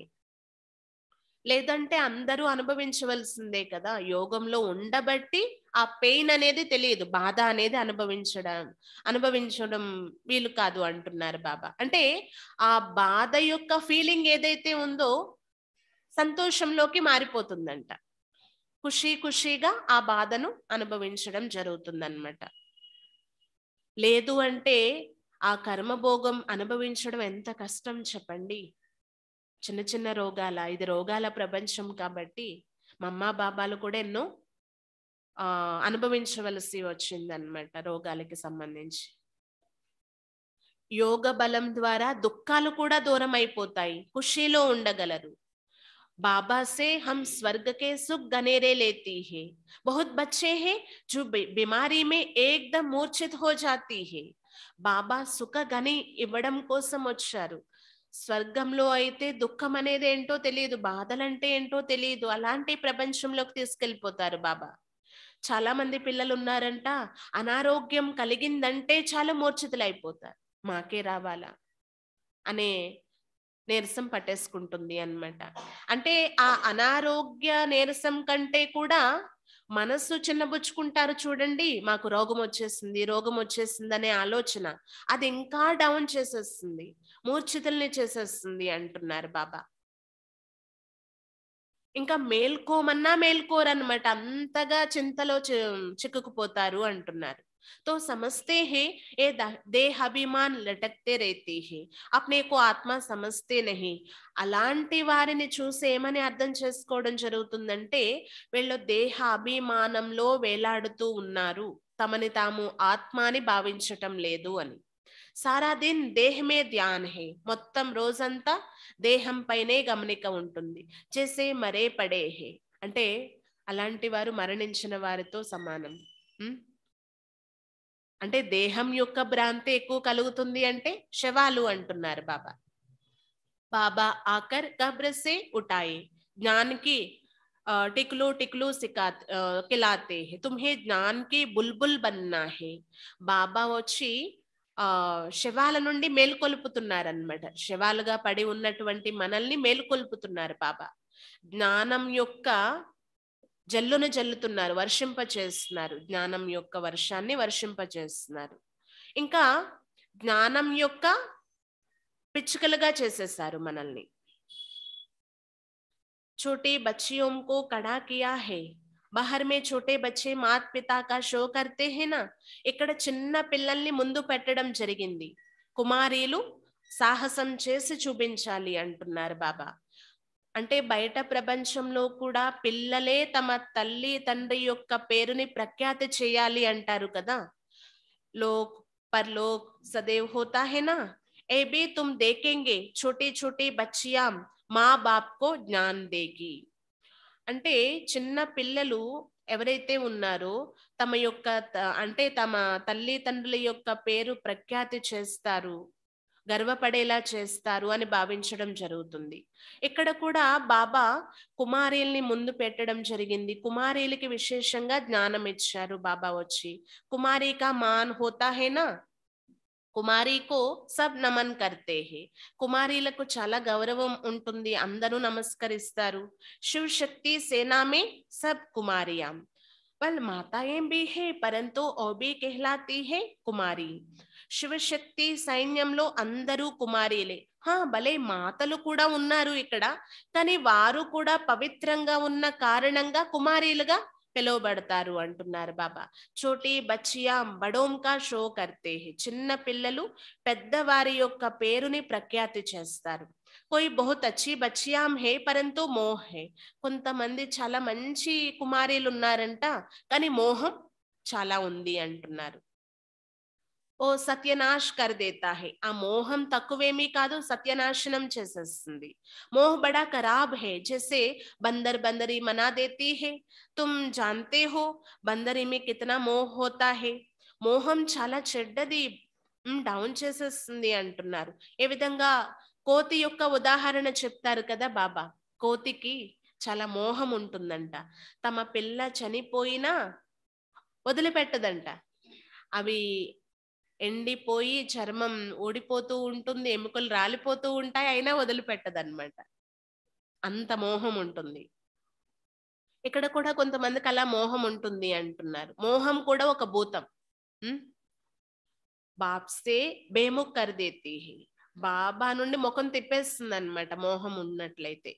లేదంటే అందరూ అనుభవించవలసిందే కదా యోగంలో ఉండబట్టి ఆ పెయిన్ అనేది తెలియదు బాధ అనేది అనుభవించడం అనుభవించడం వీలు కాదు అంటున్నారు బాబా అంటే ఆ బాధ యొక్క ఫీలింగ్ ఏదైతే ఉందో సంతోషంలోకి మారిపోతుందంట ఖుషీ ఖుషీగా ఆ బాధను అనుభవించడం జరుగుతుందన్నమాట లేదు అంటే ఆ కర్మభోగం అనుభవించడం ఎంత కష్టం చెప్పండి చిన్న చిన్న రోగాల ఇది రోగాల ప్రపంచం కాబట్టి మా అమ్మ బాబాలు కూడా ఎన్నో అనుభవించవలసి వచ్చిందనమాట రోగాలకి సంబంధించి యోగ బలం ద్వారా దుఃఖాలు కూడా దూరం అయిపోతాయి ఖుషీలో ఉండగలరు బాబా సే हम स्वर्ग के గనేరే లేతి బహుత్ బచ్చే बहुत बच्चे हैं जो बीमारी మూర్ఛిత్ హో जाती హే బాబా సుఖ గని ఇవ్వడం కోసం వచ్చారు స్వర్గంలో అయితే దుఃఖం అనేది ఏంటో తెలియదు బాధలంటే ఏంటో తెలియదు అలాంటి ప్రపంచంలోకి తీసుకెళ్ళిపోతారు బాబా చాలా మంది పిల్లలు ఉన్నారంట అనారోగ్యం కలిగిందంటే చాలా మూర్ఛితులైపోతారు మాకే రావాలా అనే నీరసం పట్టేసుకుంటుంది అనమాట అంటే ఆ అనారోగ్య నీరసం కంటే కూడా మనస్సు చిన్నబుచ్చుకుంటారు చూడండి మాకు రోగం వచ్చేసింది రోగం వచ్చేసింది అనే ఆలోచన అది ఇంకా డౌన్ చేసేస్తుంది మూర్ఛితుల్ని చేసేస్తుంది అంటున్నారు బాబా ఇంకా మేల్కోమన్నా మేల్కోరనమాట అంతగా చింతలో చిక్కుకుపోతారు అంటున్నారు तो समझते हैं ये దేహాభిమాన్ లటక్తే रहते हैं अपने को आत्मा సమస్తే నహి అలాంటి వారిని చూసి ఏమని అర్థం చేసుకోవడం జరుగుతుందంటే వీళ్ళు దేహ అభిమానంలో వేలాడుతూ ఉన్నారు తమని తాము ఆత్మాని అని భావించటం లేదు అని సారా దిన్ దేహమే ధ్యాన్ హే మొత్తం రోజంతా దేహం పైనే గమనిక ఉంటుంది చేసే మరే పడే హే అంటే అలాంటి వారు మరణించిన వారితో సమానం అంటే దేహం యొక్క భ్రాంతి ఎక్కువ కలుగుతుంది అంటే శవాలు అంటున్నారు బాబా బాబా ఆకర్ కబ్రసే ఉటాయి జ్ఞానికి టిక్లు టిక్లు सिका खिलाते हैं తుమ్హే జ్ఞాన్ కి బుల్బుల్ బన్నా హే బాబా వచ్చి ఆ శవాల నుండి మేల్కొల్పుతున్నారనమాట శవాలుగా పడి ఉన్నటువంటి మనల్ని మేల్కొల్పుతున్నారు బాబా జ్ఞానం యొక్క జల్లును జల్లుతున్నారు వర్షింపచేస్తున్నారు జ్ఞానం యొక్క వర్షాన్ని వర్షింపచేస్తున్నారు ఇంకా జ్ఞానం యొక్క పిచ్చుకలుగా చేసేసారు మనల్ని చోటే बच्चियों को कड़ा किया है బహర్ మే చోటే బచ్చే మాత్ పితాకా షో కర్తే హేనా ఇక్కడ చిన్న పిల్లల్ని ముందు పెట్టడం జరిగింది కుమారీలు సాహసం చేసి చూపించాలి అంటున్నారు బాబా అంటే బయట ప్రపంచంలో కూడా పిల్లలే తమ తల్లి తండ్రి యొక్క పేరుని ప్రఖ్యాతి చేయాలి అంటారు కదా లోక్ పర్లోక్ సదేవ్ హోతా హేనా ఏబి తుమ్ దేకెంగే ఛోటీ ఛోటీ బచ్చియా మా బాప్కో జ్ఞాన్ దేగి అంటే చిన్న పిల్లలు ఎవరైతే ఉన్నారో తమ యొక్క అంటే తమ తల్లి తండ్రుల యొక్క పేరు ప్రఖ్యాతి చేస్తారు గర్వపడేలా చేస్తారు అని భావించడం జరుగుతుంది ఇక్కడ కూడా బాబా కుమారేల్ని ముందు పెట్టడం జరిగింది కుమారేలకి విశేషంగా జ్ఞానం ఇచ్చారు బాబా వచ్చి కుమారికా మాన్ హోతా హేనా కుమారీకో సబ్ నమన్ కర్తే హే కుమారీలకు చాలా గౌరవం ఉంటుంది అందరూ నమస్కరిస్తారు శివశక్తి సేనామే సబ్ కుమారియాం వాళ్ళ మాతా ఏం బీహే పరంతో ఓబీ బి హే కుమారి శివశక్తి సైన్యంలో అందరూ కుమారీలే హా భలే మాతలు కూడా ఉన్నారు ఇక్కడ కానీ వారు కూడా పవిత్రంగా ఉన్న కారణంగా కుమారీలుగా పిలువబడతారు అంటున్నారు బాబా చోటి బచ్చియా బడోంకా షో కర్తే చిన్న పిల్లలు పెద్దవారి యొక్క పేరుని ప్రఖ్యాతి చేస్తారు కోయి బహుత్ అచ్చి బచ్చియాం హే పరంతు మోహ్ హే కొంతమంది చాలా మంచి కుమారీలు ఉన్నారంట కానీ మోహం చాలా ఉంది అంటున్నారు ఓ సత్యనాశ్ కర్ దేతా హే ఆ మోహం తక్కువేమీ కాదు సత్యనాశనం చేసేస్తుంది మోహ బడా ఖరాబ్ హే జైసే బందర్ బందరి మనా దేతీ హే తుమ్ జాంతే హో బందరి మే కితనా మోహ్ హోతా హే మోహం చాలా చెడ్డది డౌన్ చేసేస్తుంది అంటున్నారు ఏ విధంగా కోతి యొక్క ఉదాహరణ చెప్తారు కదా బాబా కోతికి చాలా మోహం ఉంటుందంట తమ పిల్ల చనిపోయినా వదిలిపెట్టదంట అవి ఎండిపోయి చర్మం ఓడిపోతూ ఉంటుంది ఎముకలు రాలిపోతూ ఉంటాయి అయినా వదిలిపెట్టదనమాట అంత మోహం ఉంటుంది ఇక్కడ కూడా కొంతమందికి అలా మోహం ఉంటుంది అంటున్నారు మోహం కూడా ఒక భూతం బాప్సే బేముఖ్ కరిదేతి బాబా నుండి ముఖం తిప్పేస్తుంది అనమాట మోహం ఉన్నట్లయితే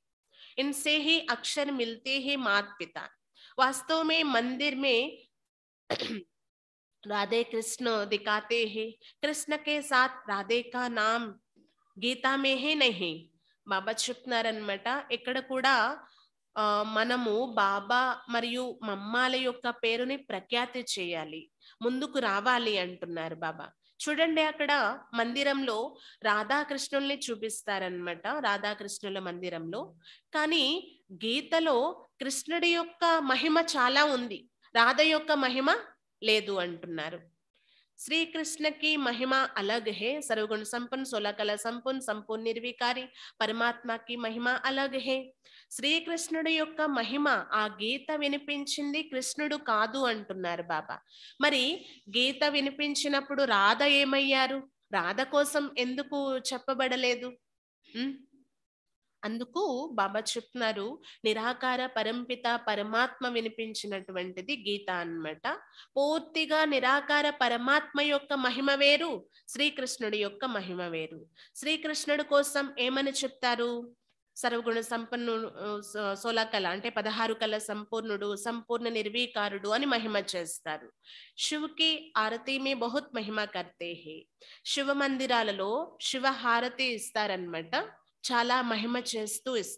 ఇన్సే హీ అక్షర్ మిల్తే హీ పిత వాస్తవమే మందిర్మే राधे कृष्ण दिखाते हैं कृष्ण के साथ राधे का नाम గీతా మేహే నహి బాబా చెప్తున్నారనమాట ఇక్కడ కూడా మనము బాబా మరియు మమ్మాల యొక్క పేరుని ప్రఖ్యాతి చేయాలి ముందుకు రావాలి అంటున్నారు బాబా చూడండి అక్కడ మందిరంలో రాధాకృష్ణుల్ని చూపిస్తారనమాట రాధాకృష్ణుల మందిరంలో కానీ గీతలో కృష్ణుడి యొక్క మహిమ చాలా ఉంది రాధ యొక్క మహిమ లేదు అంటున్నారు శ్రీకృష్ణకి మహిమ అలగ్ హే సర్వగుణ సంపన్ సోలకల సంపన్ సంపూర్ణ నిర్వికారి పరమాత్మకి మహిమ అలగ్ హే శ్రీకృష్ణుడి యొక్క మహిమ ఆ గీత వినిపించింది కృష్ణుడు కాదు అంటున్నారు బాబా మరి గీత వినిపించినప్పుడు రాధ ఏమయ్యారు రాధ కోసం ఎందుకు చెప్పబడలేదు అందుకు బాబా చెప్తున్నారు నిరాకార పరంపిత పరమాత్మ వినిపించినటువంటిది గీత అన్నమాట పూర్తిగా నిరాకార పరమాత్మ యొక్క మహిమ వేరు శ్రీకృష్ణుడి యొక్క మహిమ వేరు శ్రీకృష్ణుడి కోసం ఏమని చెప్తారు సర్వగుణ సంపన్ను కళ అంటే పదహారు కళ సంపూర్ణుడు సంపూర్ణ నిర్వీకారుడు అని మహిమ చేస్తారు శివుకి ఆరతి మే బహుత్ మహిమ కర్తే శివ మందిరాలలో శివ హారతి ఇస్తారనమాట चला महिम चेस्तू इस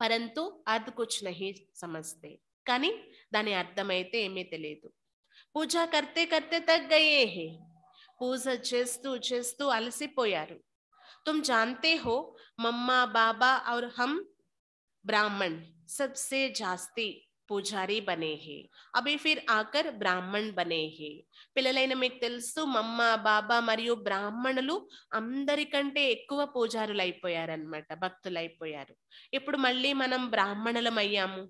परंतु अर्थ कुछ नहीं समझते दाने अर्थमईते एमी पूजा करते करते तक गए हैं पूज चेस्तू चेस्तू अलसीपोर तुम जानते हो मम्मा बाबा और हम ब्राह्मण सबसे जास्ती పూజారి బనేహే అవి ఫిర్ ఆకర్ బ్రాహ్మణ్ బనేహే పిల్లలైన మీకు తెలుసు మమ్మ బాబా మరియు బ్రాహ్మణులు అందరికంటే ఎక్కువ పూజారులు అయిపోయారు అనమాట భక్తులు అయిపోయారు ఇప్పుడు మళ్ళీ మనం బ్రాహ్మణులం అయ్యాము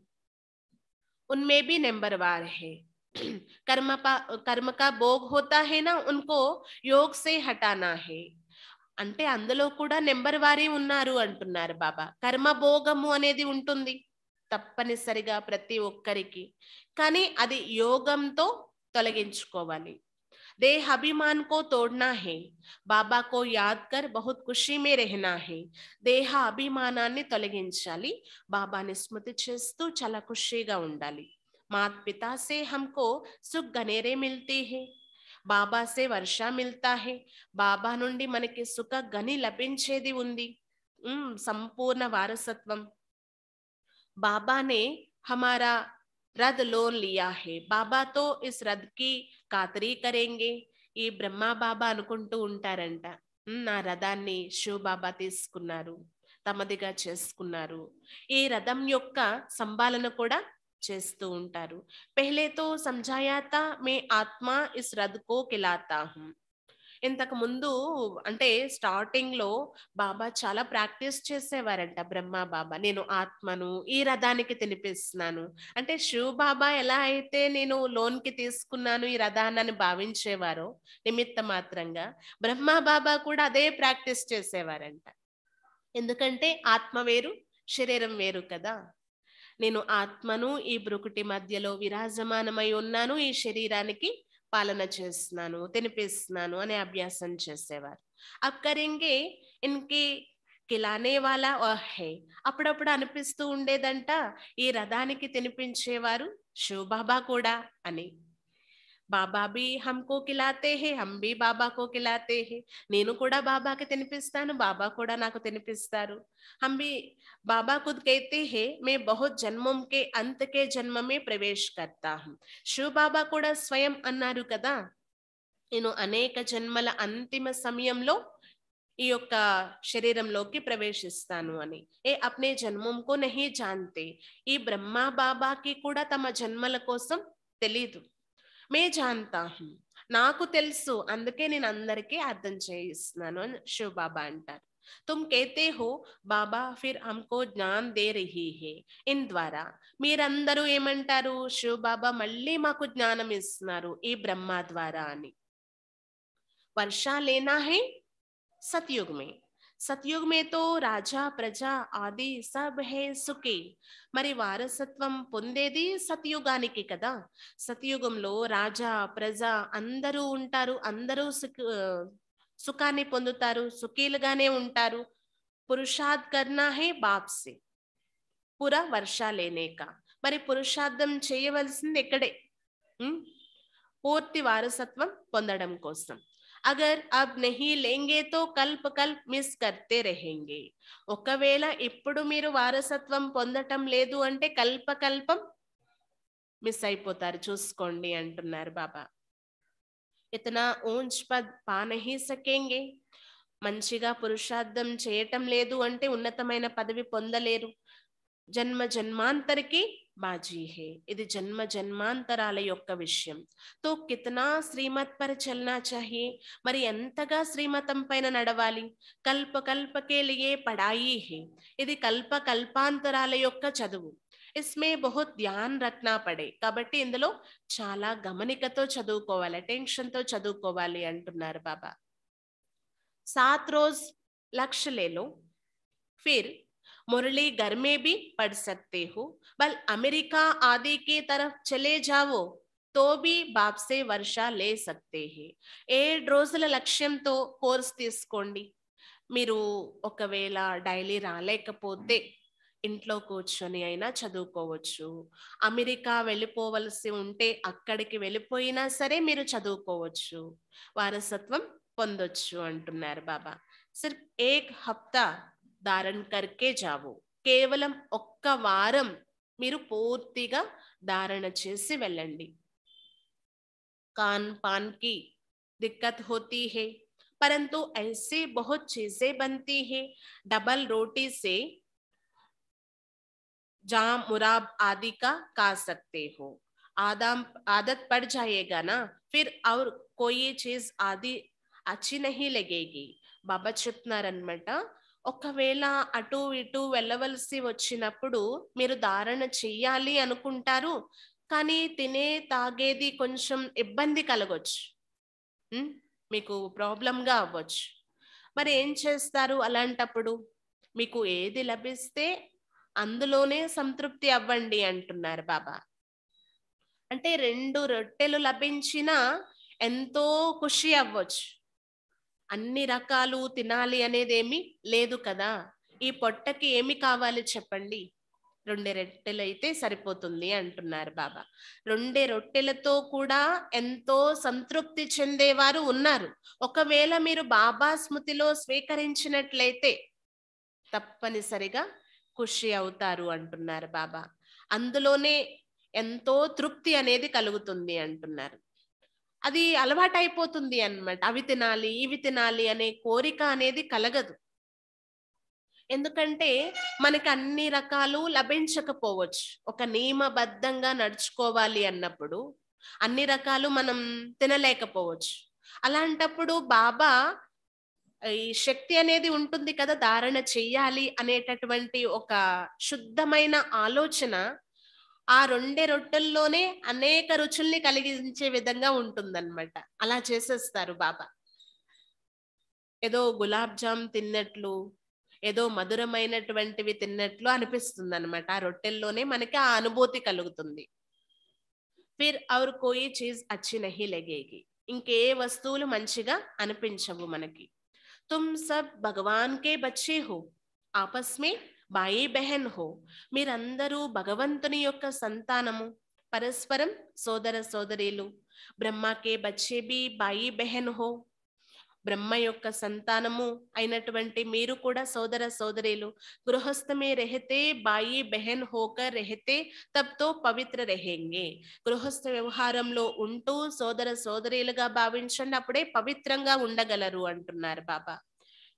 బి నెంబర్ వార్ హే కర్మ కర్మ కా భోగ్ హోతా హే నా ఉన్కో యోగ్ సే హటానా హే అంటే అందులో కూడా నెంబర్ వారే ఉన్నారు అంటున్నారు బాబా కర్మ భోగము అనేది ఉంటుంది तपन सती अभी योग तो तोगाली देह अभिमान को तोड़ना है बाबा को याद कर बहुत खुशी में रहना है देह अभिमा तोगी बाबा ने स्मृति चेस्ट चला खुशी उड़ा मात पिता से हमको सुख घनेरे मिलती है बाबा से वर्षा मिलता है बाबा नी मन की सुख गनी लभ संपूर्ण वारसत्व बाबा ने हमारा रद लोन लिया है बाबा तो इस రద్ की कातरी करेंगे ఈ బ్రహ్మ బాబా అనుకుంటూ ఉంటారంట నా రథాన్ని శివ బాబా తీసుకున్నారు తమదిగా చేసుకున్నారు ఈ రథం యొక్క సంభాలన కూడా చేస్తూ ఉంటారు పెహ్లేతో సంజాయాత మే ఆత్మా ఇస్ రథ్ కో కిలాతా హూం ఇంతకు ముందు అంటే స్టార్టింగ్ లో బాబా చాలా ప్రాక్టీస్ చేసేవారంట బ్రహ్మ బాబా నేను ఆత్మను ఈ రథానికి తినిపిస్తున్నాను అంటే శివ బాబా ఎలా అయితే నేను లోన్ కి తీసుకున్నాను ఈ రథాన్ని భావించేవారో నిమిత్త మాత్రంగా బ్రహ్మ బాబా కూడా అదే ప్రాక్టీస్ చేసేవారంట ఎందుకంటే ఆత్మ వేరు శరీరం వేరు కదా నేను ఆత్మను ఈ బ్రుకుటి మధ్యలో విరాజమానమై ఉన్నాను ఈ శరీరానికి పాలన చేస్తున్నాను తినిపిస్తున్నాను అనే అభ్యాసం చేసేవారు అక్కరింగే ఇన్కి కిలానే వాళ్ళ ఓహే అప్పుడప్పుడు అనిపిస్తూ ఉండేదంట ఈ రథానికి తినిపించేవారు శివబాబా కూడా అని बाबा भी हमको किलाते हैं हम भी बाबा को किलाते हैं नीन बाबा के तिपस्ता बाबा को तिपस्तार हम भी बाबा खुद कहते हैं मैं बहुत जन्मों के अंत के जन्म में प्रवेश करता हूँ शिव बाबा को स्वयं अना कदा नीन अनेक जन्म अंतिम समय लोग शरीर लवेशिस्ता अपने जन्म को नहीं जानते ब्रह्मा बाबा की कूड़ा तम जन्म कोसम మే జాంతా నాకు తెలుసు అందుకే నేను అందరికీ అర్థం చేయిస్తున్నాను అని శివ బాబా అంటారు తుమ్ కేతే హో బాబా ఫిర్ हमको జ్ఞాన్ దే రిహీ హే ఇన్ ద్వారా మీరందరూ ఏమంటారు శివ బాబా మళ్ళీ మాకు జ్ఞానం ఇస్తున్నారు ఈ బ్రహ్మ ద్వారా అని వర్షాలేనా లేనా సత్యుగమే సత్యుగ్ మేతో రాజా ప్రజా ఆది సబ్ హే సుఖీ మరి వారసత్వం పొందేది సత్యుగానికి కదా సత్యుగంలో రాజా ప్రజ అందరూ ఉంటారు అందరూ సుఖ సుఖాన్ని పొందుతారు సుఖీలుగానే ఉంటారు పురుషాద్ కర్నా హే బాప్సి పుర వర్ష లేనేక మరి పురుషార్థం చేయవలసింది ఎక్కడే పూర్తి వారసత్వం పొందడం కోసం అగర్ అబ్ నహి లేంగే తో కల్ప్ కల్ప్ మిస్ కర్తే రెహెంగే ఒకవేళ ఇప్పుడు మీరు వారసత్వం పొందటం లేదు అంటే కల్పకల్పం మిస్ అయిపోతారు చూసుకోండి అంటున్నారు బాబా ఇతనా ఊంచ్ పద్ పానహి సకేంగే మంచిగా పురుషార్థం చేయటం లేదు అంటే ఉన్నతమైన పదవి పొందలేరు जन्म जन्मांतर के माजी है यदि जन्म जन्मांतराल यొక్క విషయం तो कितना श्रीमत पर चलना चाहिए మరి ఎంతగా శ్రీమతం పైన నడవాలి కల్ప కల్ప కే liye पढाई है ఇది కల్ప కల్పాంతరాల యొక్క చదువు ఇస్మే bahut ध्यान रखना पड़े कबड्डी ఇందులో చాలా గమనికతో చదువుకోవాలి టెన్షన్ తో చదువుకోవాలి అంటున్నార బాబా सात रोज లక్ష لے लो फिर मुरली घर में भी पढ़ सकते हो बल अमेरिका आदि की तरफ चले जाओ तो भी బాప్ వర్ష లే సక్తే హే ఏడు రోజుల లక్ష్యంతో కోర్స్ తీసుకోండి మీరు ఒకవేళ డైలీ రాలేకపోతే ఇంట్లో కూర్చొని అయినా చదువుకోవచ్చు అమెరికా వెళ్ళిపోవలసి ఉంటే అక్కడికి వెళ్ళిపోయినా సరే మీరు చదువుకోవచ్చు వారసత్వం పొందొచ్చు అంటున్నారు బాబా సిర్ఫ్ ఏక్ హప్తా धारण करके जाओ केवल वारूर्ति धारण चेसी పూర్తిగా कान पान की दिक्कत होती है परंतु ऐसे बहुत चीजें बनती है डबल रोटी से जाम मुराब आदि का खा सकते हो आदम आदत पड़ जाएगा ना फिर और कोई चीज आदि अच्छी नहीं लगेगी బాబా చెప్తున్నారనమాట ఒకవేళ అటు ఇటు వెళ్ళవలసి వచ్చినప్పుడు మీరు ధారణ చెయ్యాలి అనుకుంటారు కానీ తినే తాగేది కొంచెం ఇబ్బంది కలగొచ్చు మీకు ప్రాబ్లంగా అవ్వచ్చు మరి ఏం చేస్తారు అలాంటప్పుడు మీకు ఏది లభిస్తే అందులోనే సంతృప్తి అవ్వండి అంటున్నారు బాబా అంటే రెండు రొట్టెలు లభించినా ఎంతో ఖుషి అవ్వచ్చు అన్ని రకాలు తినాలి అనేది ఏమి లేదు కదా ఈ పొట్టకి ఏమి కావాలి చెప్పండి రెండే రొట్టెలైతే సరిపోతుంది అంటున్నారు బాబా రెండే రొట్టెలతో కూడా ఎంతో సంతృప్తి చెందేవారు ఉన్నారు ఒకవేళ మీరు బాబా స్మృతిలో స్వీకరించినట్లయితే తప్పనిసరిగా ఖుషి అవుతారు అంటున్నారు బాబా అందులోనే ఎంతో తృప్తి అనేది కలుగుతుంది అంటున్నారు అది అలవాటైపోతుంది అనమాట అవి తినాలి ఇవి తినాలి అనే కోరిక అనేది కలగదు ఎందుకంటే మనకి అన్ని రకాలు లభించకపోవచ్చు ఒక నియమబద్ధంగా నడుచుకోవాలి అన్నప్పుడు అన్ని రకాలు మనం తినలేకపోవచ్చు అలాంటప్పుడు బాబా ఈ శక్తి అనేది ఉంటుంది కదా ధారణ చెయ్యాలి అనేటటువంటి ఒక శుద్ధమైన ఆలోచన ఆ రెండే రొట్టెల్లోనే అనేక రుచుల్ని కలిగించే విధంగా ఉంటుందన్నమాట అలా చేసేస్తారు బాబా ఏదో గులాబ్ జామ్ తిన్నట్లు ఏదో మధురమైనటువంటివి తిన్నట్లు అనిపిస్తుంది అనమాట ఆ రొట్టెల్లోనే మనకి ఆ అనుభూతి కలుగుతుంది ఫిర్ అవర్ కోయి చీజ్ అచ్చి నహి లగేగి ఇంకే వస్తువులు మంచిగా అనిపించవు మనకి తుమ్ సబ్ భగవాన్ కే బచ్చే హో ఆపస్మే బాయి బెహెన్ హో మీరందరూ భగవంతుని యొక్క సంతానము పరస్పరం సోదర సోదరీలు బ్రహ్మకే బచ్చేబి బాయి బెహెన్ హో బ్రహ్మ యొక్క సంతానము అయినటువంటి మీరు కూడా సోదర సోదరీలు గృహస్థమే రెహతే బాయి బెహెన్ హోకర్ రెహతే తప్తో పవిత్ర రెహెంగే గృహస్థ వ్యవహారంలో ఉంటూ సోదర సోదరీలుగా భావించండి అప్పుడే పవిత్రంగా ఉండగలరు అంటున్నారు బాబా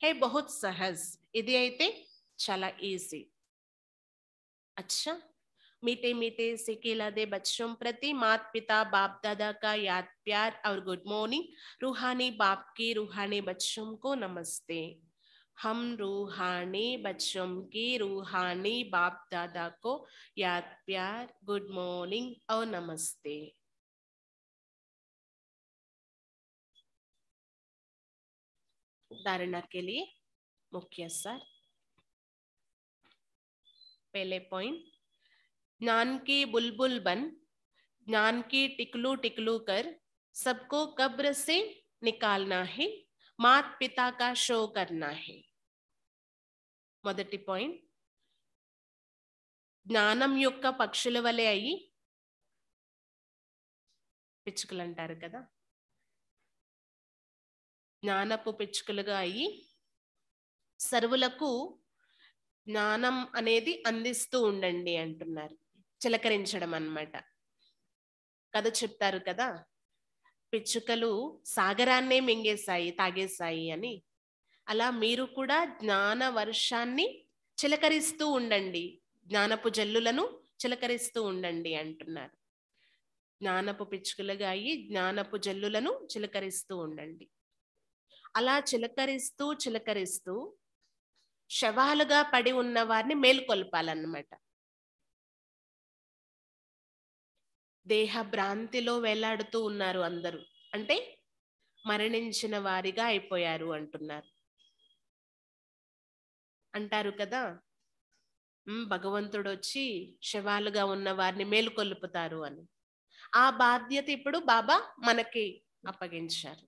హే బహుత్ సహజ్ ఇది అయితే चला ఈజీ अच्छा मीठे मीठे से केला दे बच्चों प्रति मात पिता बाप दादा का याद प्यार और गुड मॉर्निंग रूहानी बाप की रूहानी बच्चों को नमस्ते हम रूहानी बच्चों की रूहानी बाप दादा को याद प्यार गुड मॉर्निंग और नमस्ते धारणा के लिए मुख्य सर पहले पॉइंट ज्ञान की बुलबुल बन ज्ञान की टिकलू टिकलू कर सबको कब्र से निकालना है मात पिता का शो करना है मोदी पॉइंट జ్ఞానం युक्त पक्षल वाले అయి పిచ్చుకలు कदा కదా జ్ఞానపు పిచ్చుకలుగా జ్ఞానం అనేది అందిస్తూ ఉండండి అంటున్నారు చిలకరించడం అన్నమాట కథ చెప్తారు కదా పిచ్చుకలు సాగరాన్నే మింగేశాయి తాగేశాయి అని అలా మీరు కూడా జ్ఞాన వర్షాన్ని చిలకరిస్తూ ఉండండి జ్ఞానపు జల్లులను చిలకరిస్తూ ఉండండి అంటున్నారు జ్ఞానపు పిచ్చుకలుగా అయ్యి జ్ఞానపు జల్లులను చిలకరిస్తూ ఉండండి అలా చిలకరిస్తూ చిలకరిస్తూ శవాలుగా పడి ఉన్న వారిని మేల్కొల్పాలన్నమాట దేహ భ్రాంతిలో వేలాడుతూ ఉన్నారు అందరూ అంటే మరణించిన వారిగా అయిపోయారు అంటున్నారు అంటారు కదా భగవంతుడు వచ్చి శవాలుగా ఉన్న వారిని మేలుకొల్పుతారు అని ఆ బాధ్యత ఇప్పుడు బాబా మనకి అప్పగించారు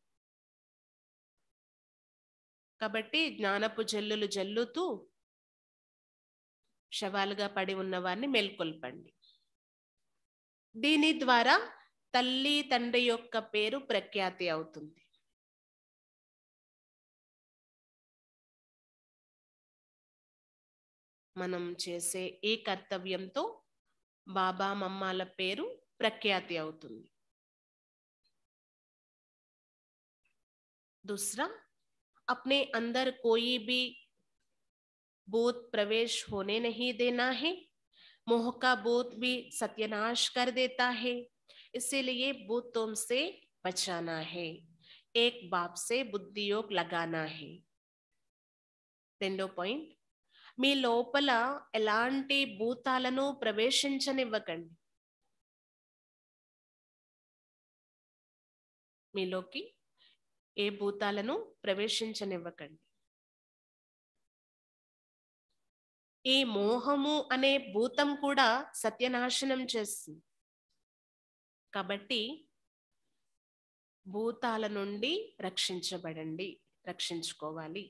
కాబట్టి జ్ఞానపు జల్లులు జల్లుతూ శవాలుగా పడి ఉన్నవారిని మేల్కొల్పండి దీని ద్వారా తల్లి తండ్రి యొక్క పేరు ప్రఖ్యాతి అవుతుంది మనం చేసే ఈ కర్తవ్యంతో బాబా మమ్మాల పేరు ప్రఖ్యాతి అవుతుంది దుస్రా अपने अंदर कोई भी बोध प्रवेश होने नहीं देना है मोह का बोध भी सत्यनाश कर देता है इसीलिए बोध तुमसे बचाना है एक बाप से बुद्धि योग लगाना है रेडो पॉइंट మీ లోపల ఎలాంటి భూతాలను ప్రవేశించనివ్వకండి మీలోకి ఏ భూతాలను ప్రవేశించనివ్వకండి ఈ మోహము అనే భూతం కూడా సత్యనాశనం చేస్తుంది కాబట్టి భూతాల నుండి రక్షించబడండి రక్షించుకోవాలి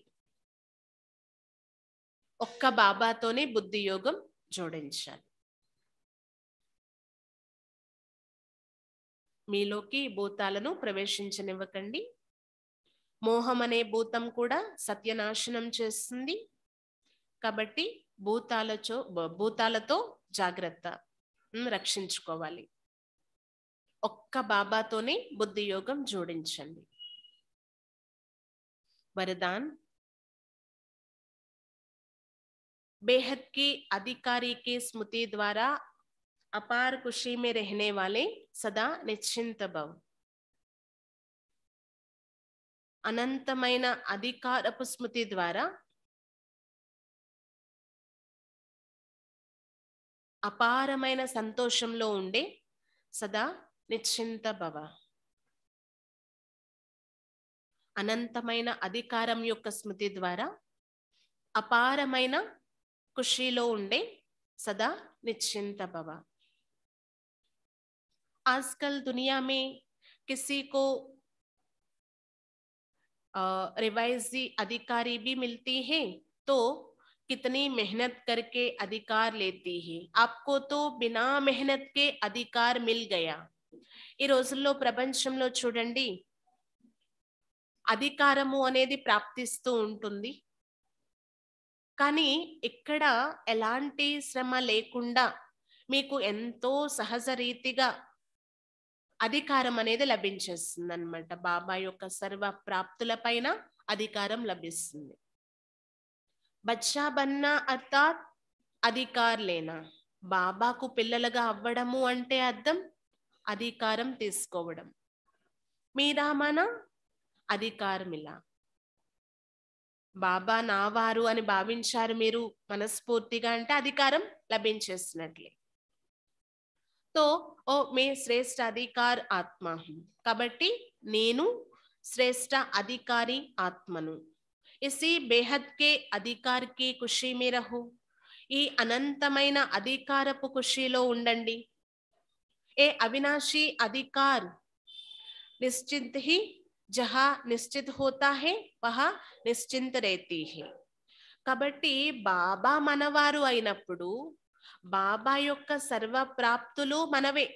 ఒక్క బాబాతోనే బుద్ధి యోగం జోడించాలి మీలోకి భూతాలను ప్రవేశించనివ్వకండి మోహం అనే భూతం కూడా సత్యనాశనం చేస్తుంది కాబట్టి భూతాలతో భూతాలతో జాగ్రత్త రక్షించుకోవాలి ఒక్క బాబాతోనే బుద్ధి యోగం జోడించండి వరదాన్ బేహద్కి అధికారికి స్మృతి ద్వారా स्मृति द्वारा अपार खुशी में रहने वाले सदा అనంతమైన అధికారపు స్మృతి ద్వారా అపారమైన సంతోషంలో ఉండే సదా నిశ్చింత భవ అనంతమైన అధికారం యొక్క స్మృతి ద్వారా అపారమైన ఖుషీలో ఉండే సదా నిశ్చింత భవ आजकल దునియా में किसी रिवाइजी अधिकारी भी मिलती हैं तो कितनी मेहनत करके अधिकार लेती है आपको तो బినా మెహనత్ కే అధికార్ మిల్ గయా ఈ రోజుల్లో ప్రపంచంలో చూడండి అధికారము అనేది ప్రాప్తిస్తూ ఉంటుంది కానీ ఇక్కడ ఎలాంటి శ్రమ లేకుండా మీకు ఎంతో సహజ రీతిగా అధికారం అనేది లభించేస్తుంది అనమాట బాబా యొక్క సర్వ ప్రాప్తుల పైన అధికారం లభిస్తుంది బన్నా అర్థాత్ లేనా బాబాకు పిల్లలుగా అవ్వడము అంటే అర్థం అధికారం తీసుకోవడం మీరా మన అధికారం ఇలా బాబా నావారు అని భావించారు మీరు మనస్ఫూర్తిగా అంటే అధికారం లభించేస్తున్నట్లే ఓ మే శ్రేష్ట అధికార్ ఆత్మః కబట్టి నేను శ్రేష్ట అధికారి ఆత్మను ఇసి బెహద్ కే అధికార్ కే కుషి మే రహో ఈ అనంతమైన అధికారపు కుషిలో ఉండండి ఏ అవినాశి అధికార్ నిశ్చింత히 జహా నిశ్చిత్ హోతా హై పహా నిశ్చింత రేతిహి కబట్టి బాబా మనవారు అయినప్పుడు బాబా యొక్క సర్వ ప్రాప్తులు మనవే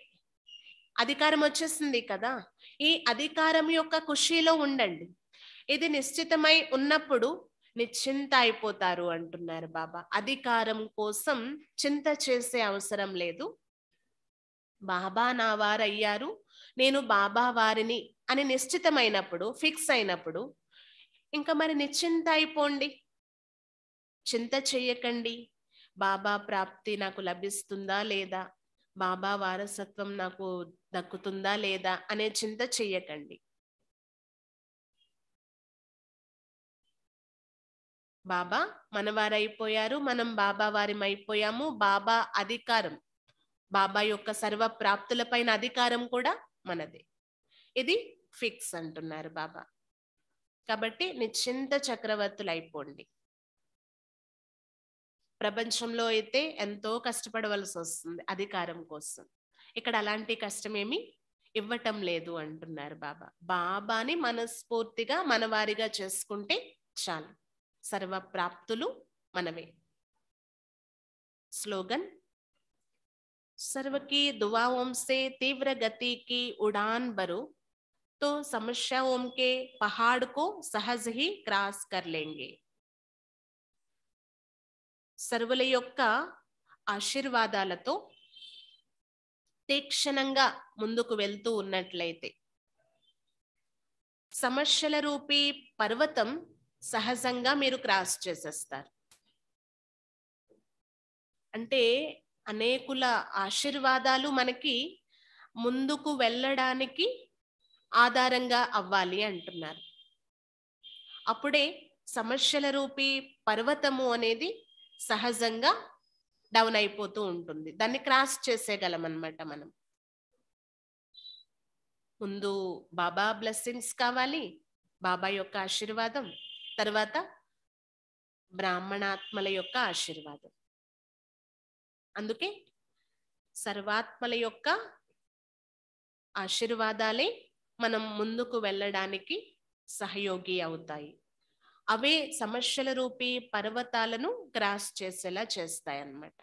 అధికారం వచ్చేసింది కదా ఈ అధికారం యొక్క ఖుషీలో ఉండండి ఇది నిశ్చితమై ఉన్నప్పుడు నిశ్చింత అయిపోతారు అంటున్నారు బాబా అధికారం కోసం చింత చేసే అవసరం లేదు బాబా నా వారయ్యారు నేను బాబా వారిని అని నిశ్చితమైనప్పుడు ఫిక్స్ అయినప్పుడు ఇంకా మరి నిశ్చింత అయిపోండి చింత చెయ్యకండి బాబా ప్రాప్తి నాకు లభిస్తుందా లేదా బాబా వారసత్వం నాకు దక్కుతుందా లేదా అనే చింత చెయ్యకండి బాబా మనవారైపోయారు మనం బాబా వారిమైపోయాము బాబా అధికారం బాబా యొక్క సర్వ ప్రాప్తులపైన అధికారం కూడా మనదే ఇది ఫిక్స్ అంటున్నారు బాబా కాబట్టి నిశ్చింత చక్రవర్తులు అయిపోండి ప్రపంచంలో అయితే ఎంతో కష్టపడవలసి వస్తుంది అధికారం కోసం ఇక్కడ అలాంటి కష్టమేమి ఇవ్వటం లేదు అంటున్నారు బాబా బాబాని మనస్ఫూర్తిగా మనవారిగా చేసుకుంటే చాలు సర్వప్రాప్తులు మనమే స్లోగన్ సర్వకి దువా ఓంసే తీవ్ర గతికి ఉడాన్ బరు తో సమస్య ఓంకే పహాడ్ కో సహజ హి క్రాస్ కర్లేంగే సర్వుల యొక్క ఆశీర్వాదాలతో తీక్షణంగా ముందుకు వెళ్తూ ఉన్నట్లయితే సమస్యల రూపీ పర్వతం సహజంగా మీరు క్రాస్ చేసేస్తారు అంటే అనేకుల ఆశీర్వాదాలు మనకి ముందుకు వెళ్ళడానికి ఆధారంగా అవ్వాలి అంటున్నారు అప్పుడే సమస్యల రూపీ పర్వతము అనేది సహజంగా డౌన్ అయిపోతూ ఉంటుంది దాన్ని క్రాస్ చేసేయగలం అనమాట మనం ముందు బాబా బ్లెస్సింగ్స్ కావాలి బాబా యొక్క ఆశీర్వాదం తర్వాత బ్రాహ్మణాత్మల యొక్క ఆశీర్వాదం అందుకే సర్వాత్మల యొక్క ఆశీర్వాదాలే మనం ముందుకు వెళ్ళడానికి సహయోగి అవుతాయి అవే సమస్యల రూపీ పర్వతాలను క్రాస్ చేసేలా చేస్తాయి అన్నమాట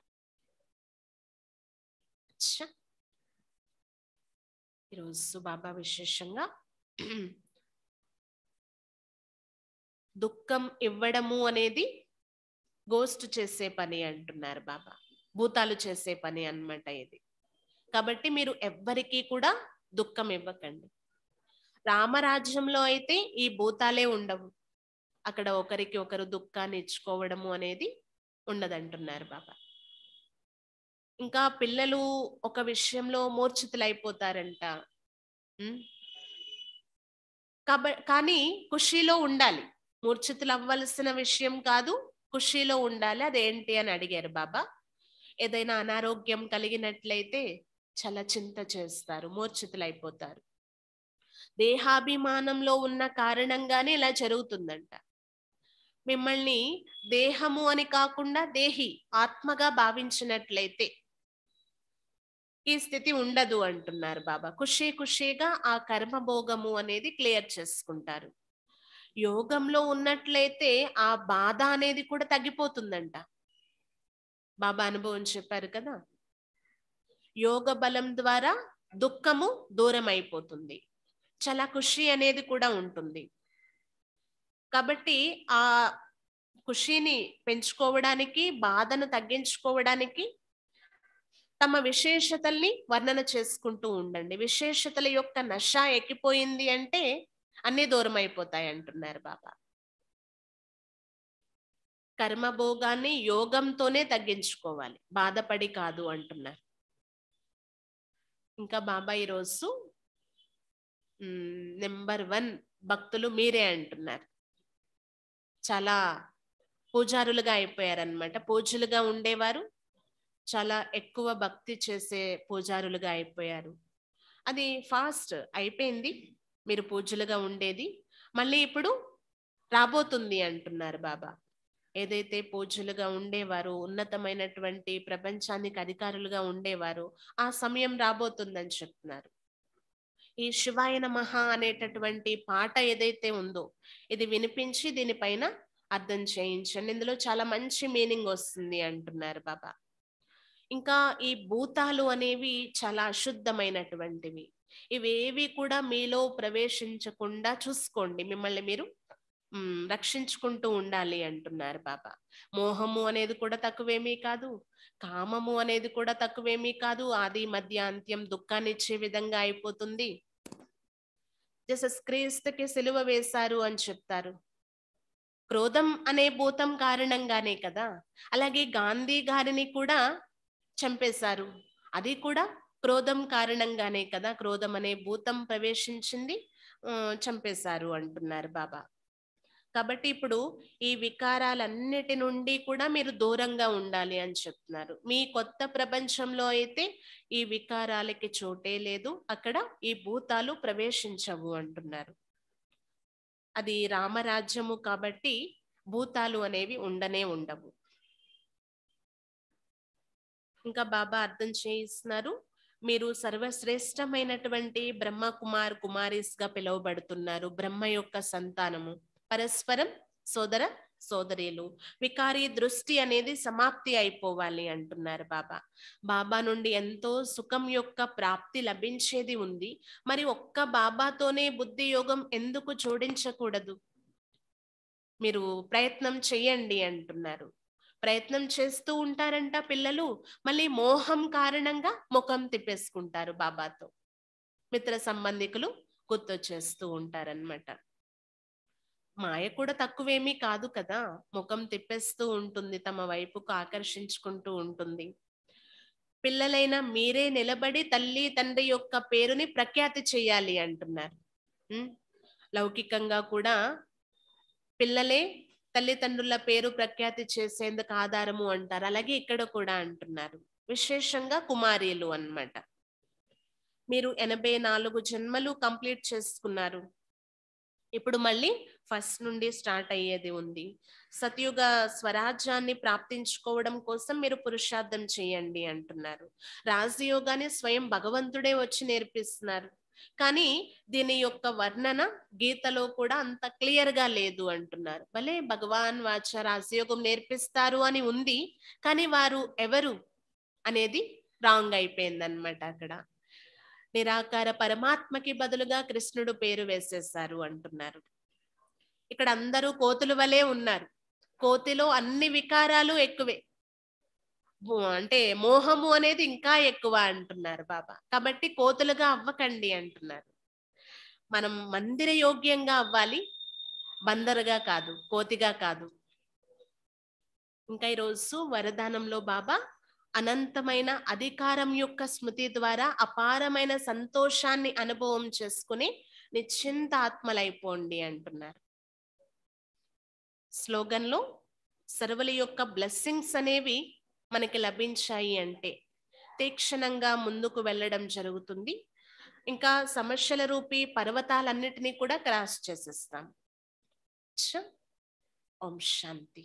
ఈరోజు బాబా విశేషంగా దుఃఖం ఇవ్వడము అనేది గోస్ట్ చేసే పని అంటున్నారు బాబా భూతాలు చేసే పని అనమాట ఇది కాబట్టి మీరు ఎవ్వరికీ కూడా దుఃఖం ఇవ్వకండి రామరాజ్యంలో అయితే ఈ భూతాలే ఉండవు అక్కడ ఒకరికి ఒకరు దుఃఖాన్ని ఇచ్చుకోవడము అనేది ఉండదంటున్నారు బాబా ఇంకా పిల్లలు ఒక విషయంలో మూర్ఛితులైపోతారంట అయిపోతారంట కానీ ఖుషీలో ఉండాలి మూర్ఛితులు అవ్వాల్సిన విషయం కాదు ఖుషీలో ఉండాలి అదేంటి అని అడిగారు బాబా ఏదైనా అనారోగ్యం కలిగినట్లయితే చాలా చింత చేస్తారు మూర్ఛితులైపోతారు దేహాభిమానంలో ఉన్న కారణంగానే ఇలా జరుగుతుందంట మిమ్మల్ని దేహము అని కాకుండా దేహి ఆత్మగా భావించినట్లయితే ఈ స్థితి ఉండదు అంటున్నారు బాబా ఖుషీ ఖుషీగా ఆ కర్మభోగము అనేది క్లియర్ చేసుకుంటారు యోగంలో ఉన్నట్లయితే ఆ బాధ అనేది కూడా తగ్గిపోతుందంట బాబా అనుభవం చెప్పారు కదా యోగ బలం ద్వారా దుఃఖము దూరం అయిపోతుంది చాలా ఖుషి అనేది కూడా ఉంటుంది కాబట్టి ఆ ఖుషీని పెంచుకోవడానికి బాధను తగ్గించుకోవడానికి తమ విశేషతల్ని వర్ణన చేసుకుంటూ ఉండండి విశేషతల యొక్క నష ఎక్కిపోయింది అంటే అన్ని దూరం అయిపోతాయి అంటున్నారు బాబా కర్మభోగాన్ని యోగంతోనే తగ్గించుకోవాలి బాధపడి కాదు అంటున్నారు ఇంకా బాబా ఈరోజు నెంబర్ వన్ భక్తులు మీరే అంటున్నారు చాలా పూజారులుగా అయిపోయారనమాట పూజలుగా ఉండేవారు చాలా ఎక్కువ భక్తి చేసే పూజారులుగా అయిపోయారు అది ఫాస్ట్ అయిపోయింది మీరు పూజలుగా ఉండేది మళ్ళీ ఇప్పుడు రాబోతుంది అంటున్నారు బాబా ఏదైతే పూజలుగా ఉండేవారు ఉన్నతమైనటువంటి ప్రపంచానికి అధికారులుగా ఉండేవారు ఆ సమయం రాబోతుందని చెప్తున్నారు ఈ శివాయ నమ అనేటటువంటి పాట ఏదైతే ఉందో ఇది వినిపించి దీనిపైన అర్థం చేయించండి ఇందులో చాలా మంచి మీనింగ్ వస్తుంది అంటున్నారు బాబా ఇంకా ఈ భూతాలు అనేవి చాలా అశుద్ధమైనటువంటివి ఇవేవి కూడా మీలో ప్రవేశించకుండా చూసుకోండి మిమ్మల్ని మీరు రక్షించుకుంటూ ఉండాలి అంటున్నారు బాబా మోహము అనేది కూడా తక్కువేమీ కాదు కామము అనేది కూడా తక్కువేమీ కాదు ఆది మధ్య అంత్యం దుఃఖాన్ని ఇచ్చే విధంగా అయిపోతుంది జీసస్ క్రీస్తుకి సిలువ వేశారు అని చెప్తారు క్రోధం అనే భూతం కారణంగానే కదా అలాగే గాంధీ గారిని కూడా చంపేశారు అది కూడా క్రోధం కారణంగానే కదా క్రోధం అనే భూతం ప్రవేశించింది చంపేశారు అంటున్నారు బాబా కాబట్టి ఇప్పుడు ఈ వికారాలన్నిటి నుండి కూడా మీరు దూరంగా ఉండాలి అని చెప్తున్నారు మీ కొత్త ప్రపంచంలో అయితే ఈ వికారాలకి చోటే లేదు అక్కడ ఈ భూతాలు ప్రవేశించవు అంటున్నారు అది రామరాజ్యము కాబట్టి భూతాలు అనేవి ఉండనే ఉండవు ఇంకా బాబా అర్థం చేయిస్తున్నారు మీరు సర్వశ్రేష్టమైనటువంటి బ్రహ్మ కుమార్ గా పిలువబడుతున్నారు బ్రహ్మ యొక్క సంతానము పరస్పరం సోదర సోదరిలు వికారి దృష్టి అనేది సమాప్తి అయిపోవాలి అంటున్నారు బాబా బాబా నుండి ఎంతో సుఖం యొక్క ప్రాప్తి లభించేది ఉంది మరి ఒక్క బాబాతోనే బుద్ధి యోగం ఎందుకు జోడించకూడదు మీరు ప్రయత్నం చేయండి అంటున్నారు ప్రయత్నం చేస్తూ ఉంటారంట పిల్లలు మళ్ళీ మోహం కారణంగా ముఖం తిప్పేసుకుంటారు బాబాతో మిత్ర సంబంధికులు గుర్తు చేస్తూ ఉంటారనమాట మాయ కూడా తక్కువేమీ కాదు కదా ముఖం తిప్పేస్తూ ఉంటుంది తమ వైపుకు ఆకర్షించుకుంటూ ఉంటుంది పిల్లలైన మీరే నిలబడి తల్లి తండ్రి యొక్క పేరుని ప్రఖ్యాతి చేయాలి అంటున్నారు లౌకికంగా కూడా పిల్లలే తల్లిదండ్రుల పేరు ప్రఖ్యాతి చేసేందుకు ఆధారము అంటారు అలాగే ఇక్కడ కూడా అంటున్నారు విశేషంగా కుమారీలు అన్నమాట మీరు ఎనభై నాలుగు జన్మలు కంప్లీట్ చేసుకున్నారు ఇప్పుడు మళ్ళీ ఫస్ట్ నుండి స్టార్ట్ అయ్యేది ఉంది సతయుగ స్వరాజ్యాన్ని ప్రాప్తించుకోవడం కోసం మీరు పురుషార్థం చేయండి అంటున్నారు రాజయోగాన్ని స్వయం భగవంతుడే వచ్చి నేర్పిస్తున్నారు కానీ దీని యొక్క వర్ణన గీతలో కూడా అంత క్లియర్ గా లేదు అంటున్నారు భలే భగవాన్ వాచ రాజయోగం నేర్పిస్తారు అని ఉంది కానీ వారు ఎవరు అనేది రాంగ్ అనమాట అక్కడ నిరాకార పరమాత్మకి బదులుగా కృష్ణుడు పేరు వేసేసారు అంటున్నారు ఇక్కడ అందరూ కోతులు వలె ఉన్నారు కోతిలో అన్ని వికారాలు ఎక్కువే అంటే మోహము అనేది ఇంకా ఎక్కువ అంటున్నారు బాబా కాబట్టి కోతులుగా అవ్వకండి అంటున్నారు మనం మందిర యోగ్యంగా అవ్వాలి బందరుగా కాదు కోతిగా కాదు ఇంకా ఈరోజు వరదానంలో బాబా అనంతమైన అధికారం యొక్క స్మృతి ద్వారా అపారమైన సంతోషాన్ని అనుభవం చేసుకుని నిశ్చింత ఆత్మలైపోండి అంటున్నారు స్లోగన్లో సర్వల యొక్క బ్లెస్సింగ్స్ అనేవి మనకి లభించాయి అంటే తీక్షణంగా ముందుకు వెళ్ళడం జరుగుతుంది ఇంకా సమస్యల రూపి పర్వతాలన్నిటినీ కూడా క్రాస్ చేసేస్తాం ఓం శాంతి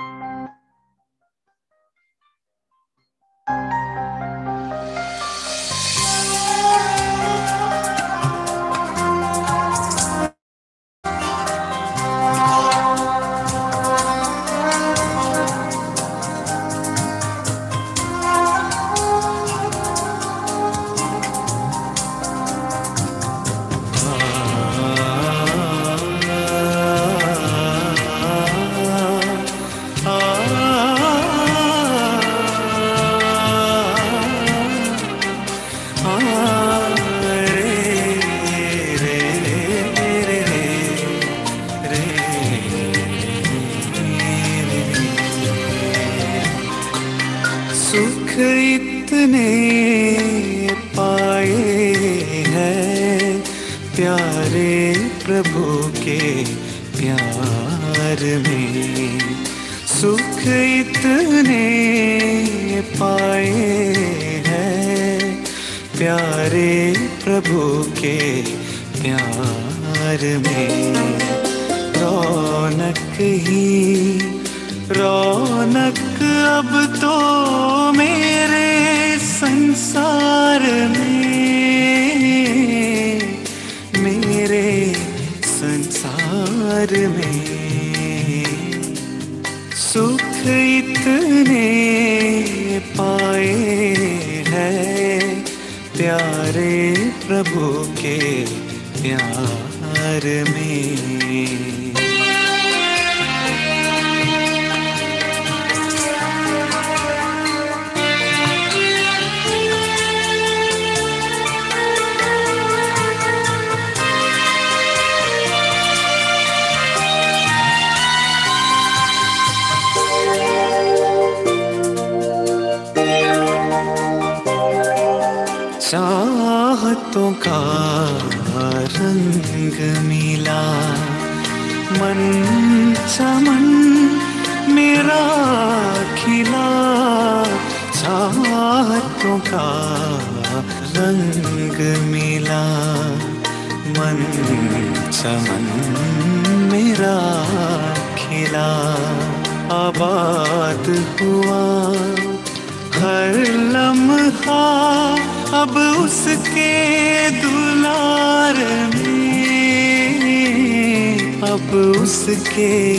Thank you. प्रभु के प्यार में रौनक ही रौनक अब तो प्रभु के प्यार में चमन मेरा खिला सातों का रंग मिला मन चमन मेरा खिला आबाद हुआ हर लम्हा अब उसके दीप उसके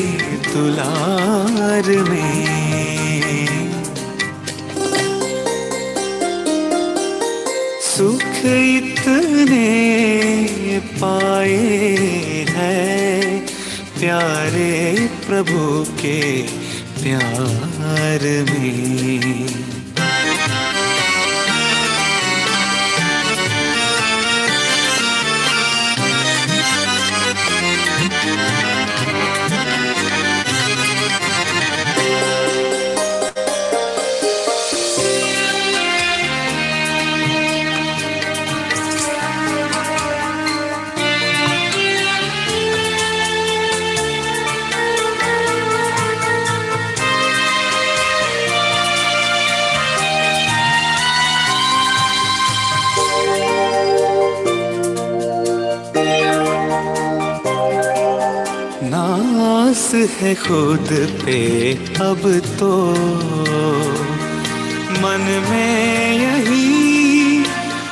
दुलार में सुख इतने पाए हैं प्यारे प्रभु के प्यार में खुद पे अब तो मन में यही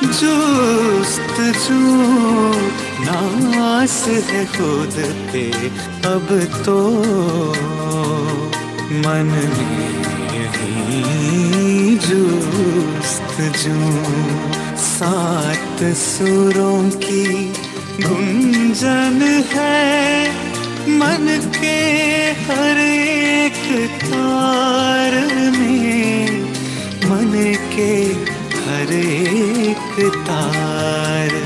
जोस्त जू नास है खुद पे अब तो मन में यही जोस्त जू सात सुरों की गुंजन है मन के हर एक तार में मन के हर एक तार